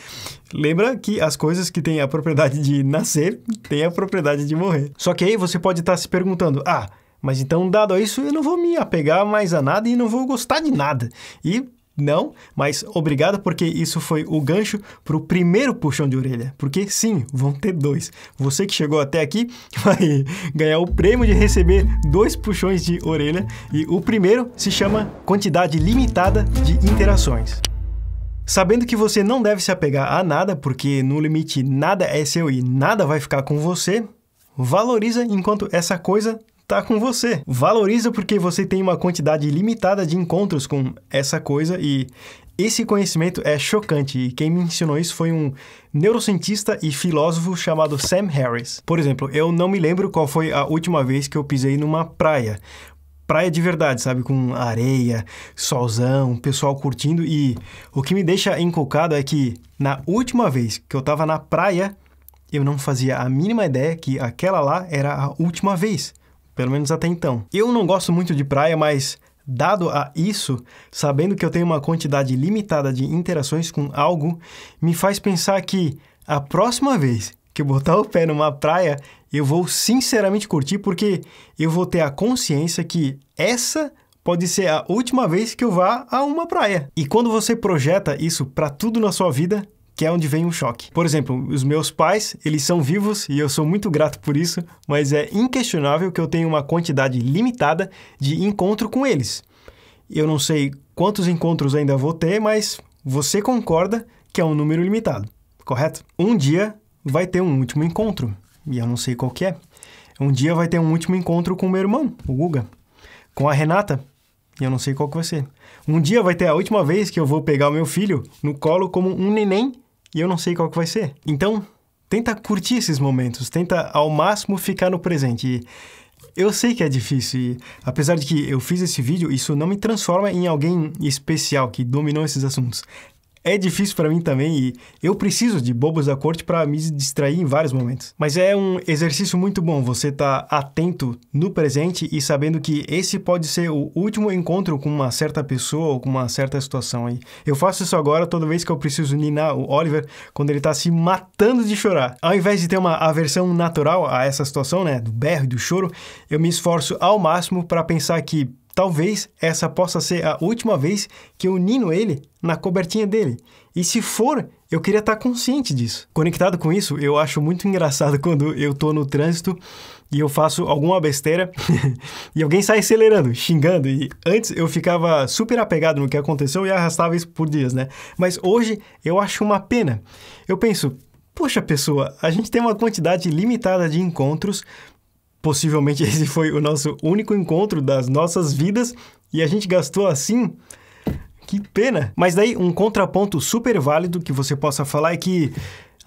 Lembra que as coisas que têm a propriedade de nascer têm a propriedade de morrer. Só que aí você pode estar tá se perguntando: "Ah, mas então, dado isso, eu não vou me apegar mais a nada e não vou gostar de nada. E não, mas obrigado porque isso foi o gancho para o primeiro puxão de orelha. Porque sim, vão ter dois. Você que chegou até aqui vai ganhar o prêmio de receber dois puxões de orelha e o primeiro se chama quantidade limitada de interações. Sabendo que você não deve se apegar a nada, porque no limite nada é seu e nada vai ficar com você, valoriza enquanto essa coisa tá com você. Valoriza porque você tem uma quantidade limitada de encontros com essa coisa e esse conhecimento é chocante e quem me ensinou isso foi um neurocientista e filósofo chamado Sam Harris. Por exemplo, eu não me lembro qual foi a última vez que eu pisei numa praia. Praia de verdade, sabe? Com areia, solzão, pessoal curtindo e o que me deixa encucado é que na última vez que eu tava na praia, eu não fazia a mínima ideia que aquela lá era a última vez pelo menos até então. Eu não gosto muito de praia, mas Dado a isso, sabendo que eu tenho uma quantidade limitada de interações com algo, me faz pensar que a próxima vez que eu botar o pé numa praia, eu vou sinceramente curtir porque eu vou ter a consciência que essa pode ser a última vez que eu vá a uma praia. E quando você projeta isso para tudo na sua vida, que é onde vem o choque. Por exemplo, os meus pais, eles são vivos e eu sou muito grato por isso, mas é inquestionável que eu tenho uma quantidade limitada de encontro com eles. Eu não sei quantos encontros ainda vou ter, mas você concorda que é um número limitado, correto? Um dia vai ter um último encontro, e eu não sei qual que é. Um dia vai ter um último encontro com o meu irmão, o Guga, com a Renata, e eu não sei qual que vai ser. Um dia vai ter a última vez que eu vou pegar o meu filho no colo como um neném e eu não sei qual que vai ser. Então, tenta curtir esses momentos, tenta ao máximo ficar no presente. E eu sei que é difícil e apesar de que eu fiz esse vídeo, isso não me transforma em alguém especial que dominou esses assuntos é difícil para mim também e eu preciso de bobos da corte para me distrair em vários momentos. Mas é um exercício muito bom você estar tá atento no presente e sabendo que esse pode ser o último encontro com uma certa pessoa ou com uma certa situação. aí. eu faço isso agora toda vez que eu preciso ninar o Oliver quando ele está se matando de chorar. Ao invés de ter uma aversão natural a essa situação, né, do berro e do choro, eu me esforço ao máximo para pensar que Talvez essa possa ser a última vez que eu nino ele na cobertinha dele. E se for, eu queria estar consciente disso. Conectado com isso, eu acho muito engraçado quando eu tô no trânsito e eu faço alguma besteira e alguém sai acelerando, xingando. E antes eu ficava super apegado no que aconteceu e arrastava isso por dias, né? Mas hoje eu acho uma pena. Eu penso, Poxa, pessoa, a gente tem uma quantidade limitada de encontros Possivelmente esse foi o nosso único encontro das nossas vidas e a gente gastou assim. Que pena! Mas daí, um contraponto super válido que você possa falar é que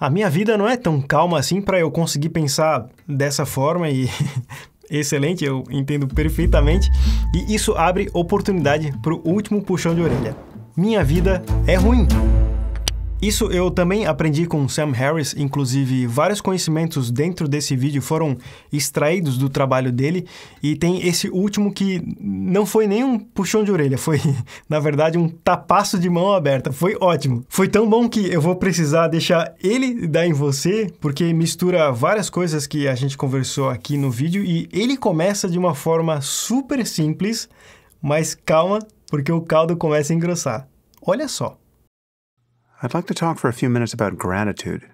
a minha vida não é tão calma assim para eu conseguir pensar dessa forma e excelente, eu entendo perfeitamente. E isso abre oportunidade para o último puxão de orelha. Minha vida é ruim. Isso eu também aprendi com Sam Harris, inclusive vários conhecimentos dentro desse vídeo foram extraídos do trabalho dele e tem esse último que não foi nem um puxão de orelha, foi na verdade um tapaço de mão aberta, foi ótimo. Foi tão bom que eu vou precisar deixar ele dar em você, porque mistura várias coisas que a gente conversou aqui no vídeo e ele começa de uma forma super simples, mas calma, porque o caldo começa a engrossar. Olha só. I'd like to talk for a few minutes about gratitude.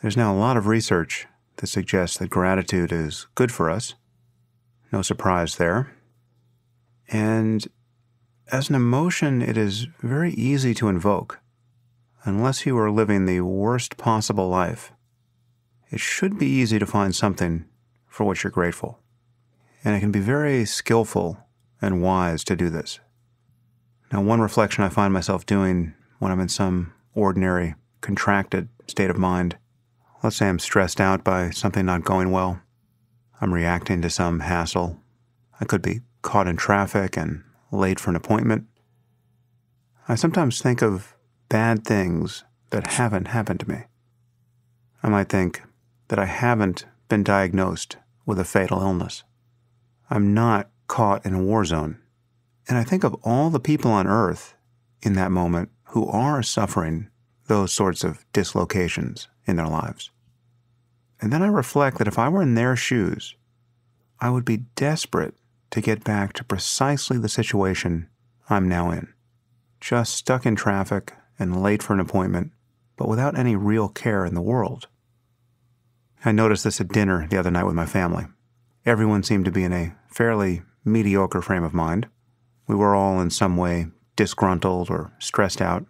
There's now a lot of research that suggests that gratitude is good for us. No surprise there. And as an emotion, it is very easy to invoke, unless you are living the worst possible life. It should be easy to find something for which you're grateful. And it can be very skillful and wise to do this. Now, one reflection I find myself doing when I'm in some ordinary, contracted state of mind. Let's say I'm stressed out by something not going well. I'm reacting to some hassle. I could be caught in traffic and late for an appointment. I sometimes think of bad things that haven't happened to me. I might think that I haven't been diagnosed with a fatal illness. I'm not caught in a war zone. And I think of all the people on earth in that moment who are suffering those sorts of dislocations in their lives. And then I reflect that if I were in their shoes, I would be desperate to get back to precisely the situation I'm now in. Just stuck in traffic and late for an appointment, but without any real care in the world. I noticed this at dinner the other night with my family. Everyone seemed to be in a fairly mediocre frame of mind. We were all in some way disgruntled or stressed out.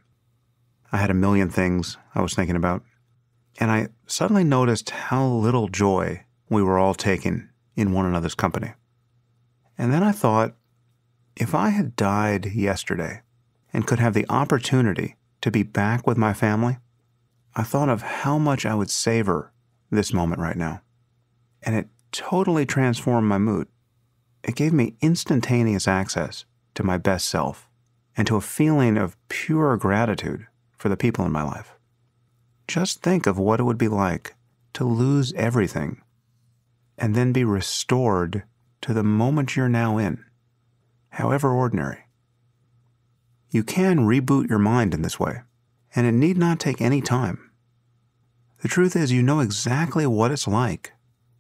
I had a million things I was thinking about. And I suddenly noticed how little joy we were all taking in one another's company. And then I thought, if I had died yesterday and could have the opportunity to be back with my family, I thought of how much I would savor this moment right now. And it totally transformed my mood. It gave me instantaneous access to my best self and to a feeling of pure gratitude for the people in my life. Just think of what it would be like to lose everything and then be restored to the moment you're now in, however ordinary. You can reboot your mind in this way, and it need not take any time. The truth is, you know exactly what it's like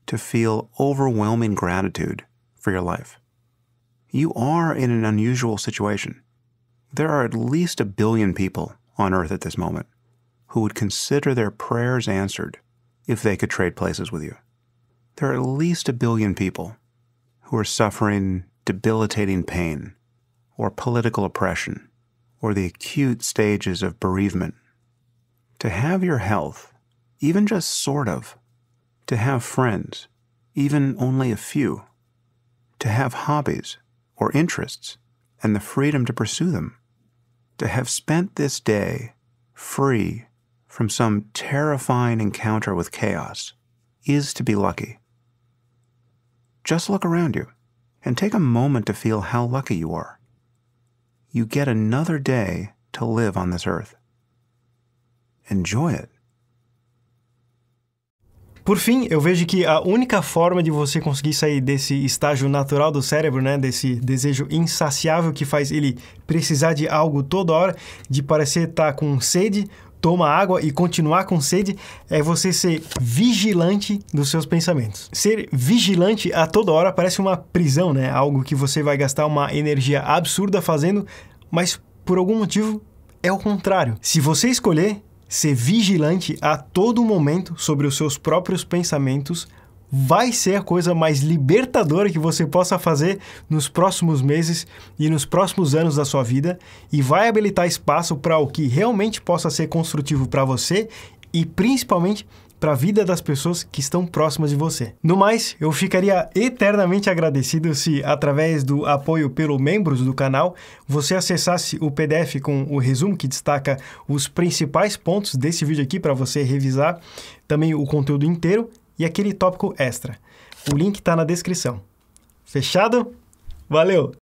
to feel overwhelming gratitude for your life. You are in an unusual situation there are at least a billion people on earth at this moment who would consider their prayers answered if they could trade places with you. There are at least a billion people who are suffering debilitating pain or political oppression or the acute stages of bereavement. To have your health, even just sort of, to have friends, even only a few, to have hobbies or interests and the freedom to pursue them to have spent this day free from some terrifying encounter with chaos is to be lucky. Just look around you and take a moment to feel how lucky you are. You get another day to live on this earth. Enjoy it. Por fim, eu vejo que a única forma de você conseguir sair desse estágio natural do cérebro, né, desse desejo insaciável que faz ele precisar de algo toda hora, de parecer estar tá com sede, tomar água e continuar com sede é você ser vigilante dos seus pensamentos. Ser vigilante a toda hora parece uma prisão, né? Algo que você vai gastar uma energia absurda fazendo, mas por algum motivo é o contrário. Se você escolher, ser vigilante a todo momento sobre os seus próprios pensamentos vai ser a coisa mais libertadora que você possa fazer nos próximos meses e nos próximos anos da sua vida e vai habilitar espaço para o que realmente possa ser construtivo para você e principalmente para a vida das pessoas que estão próximas de você. No mais, eu ficaria eternamente agradecido se, através do apoio pelo membros do canal, você acessasse o PDF com o resumo que destaca os principais pontos desse vídeo aqui para você revisar, também o conteúdo inteiro e aquele tópico extra. O link está na descrição. Fechado? Valeu!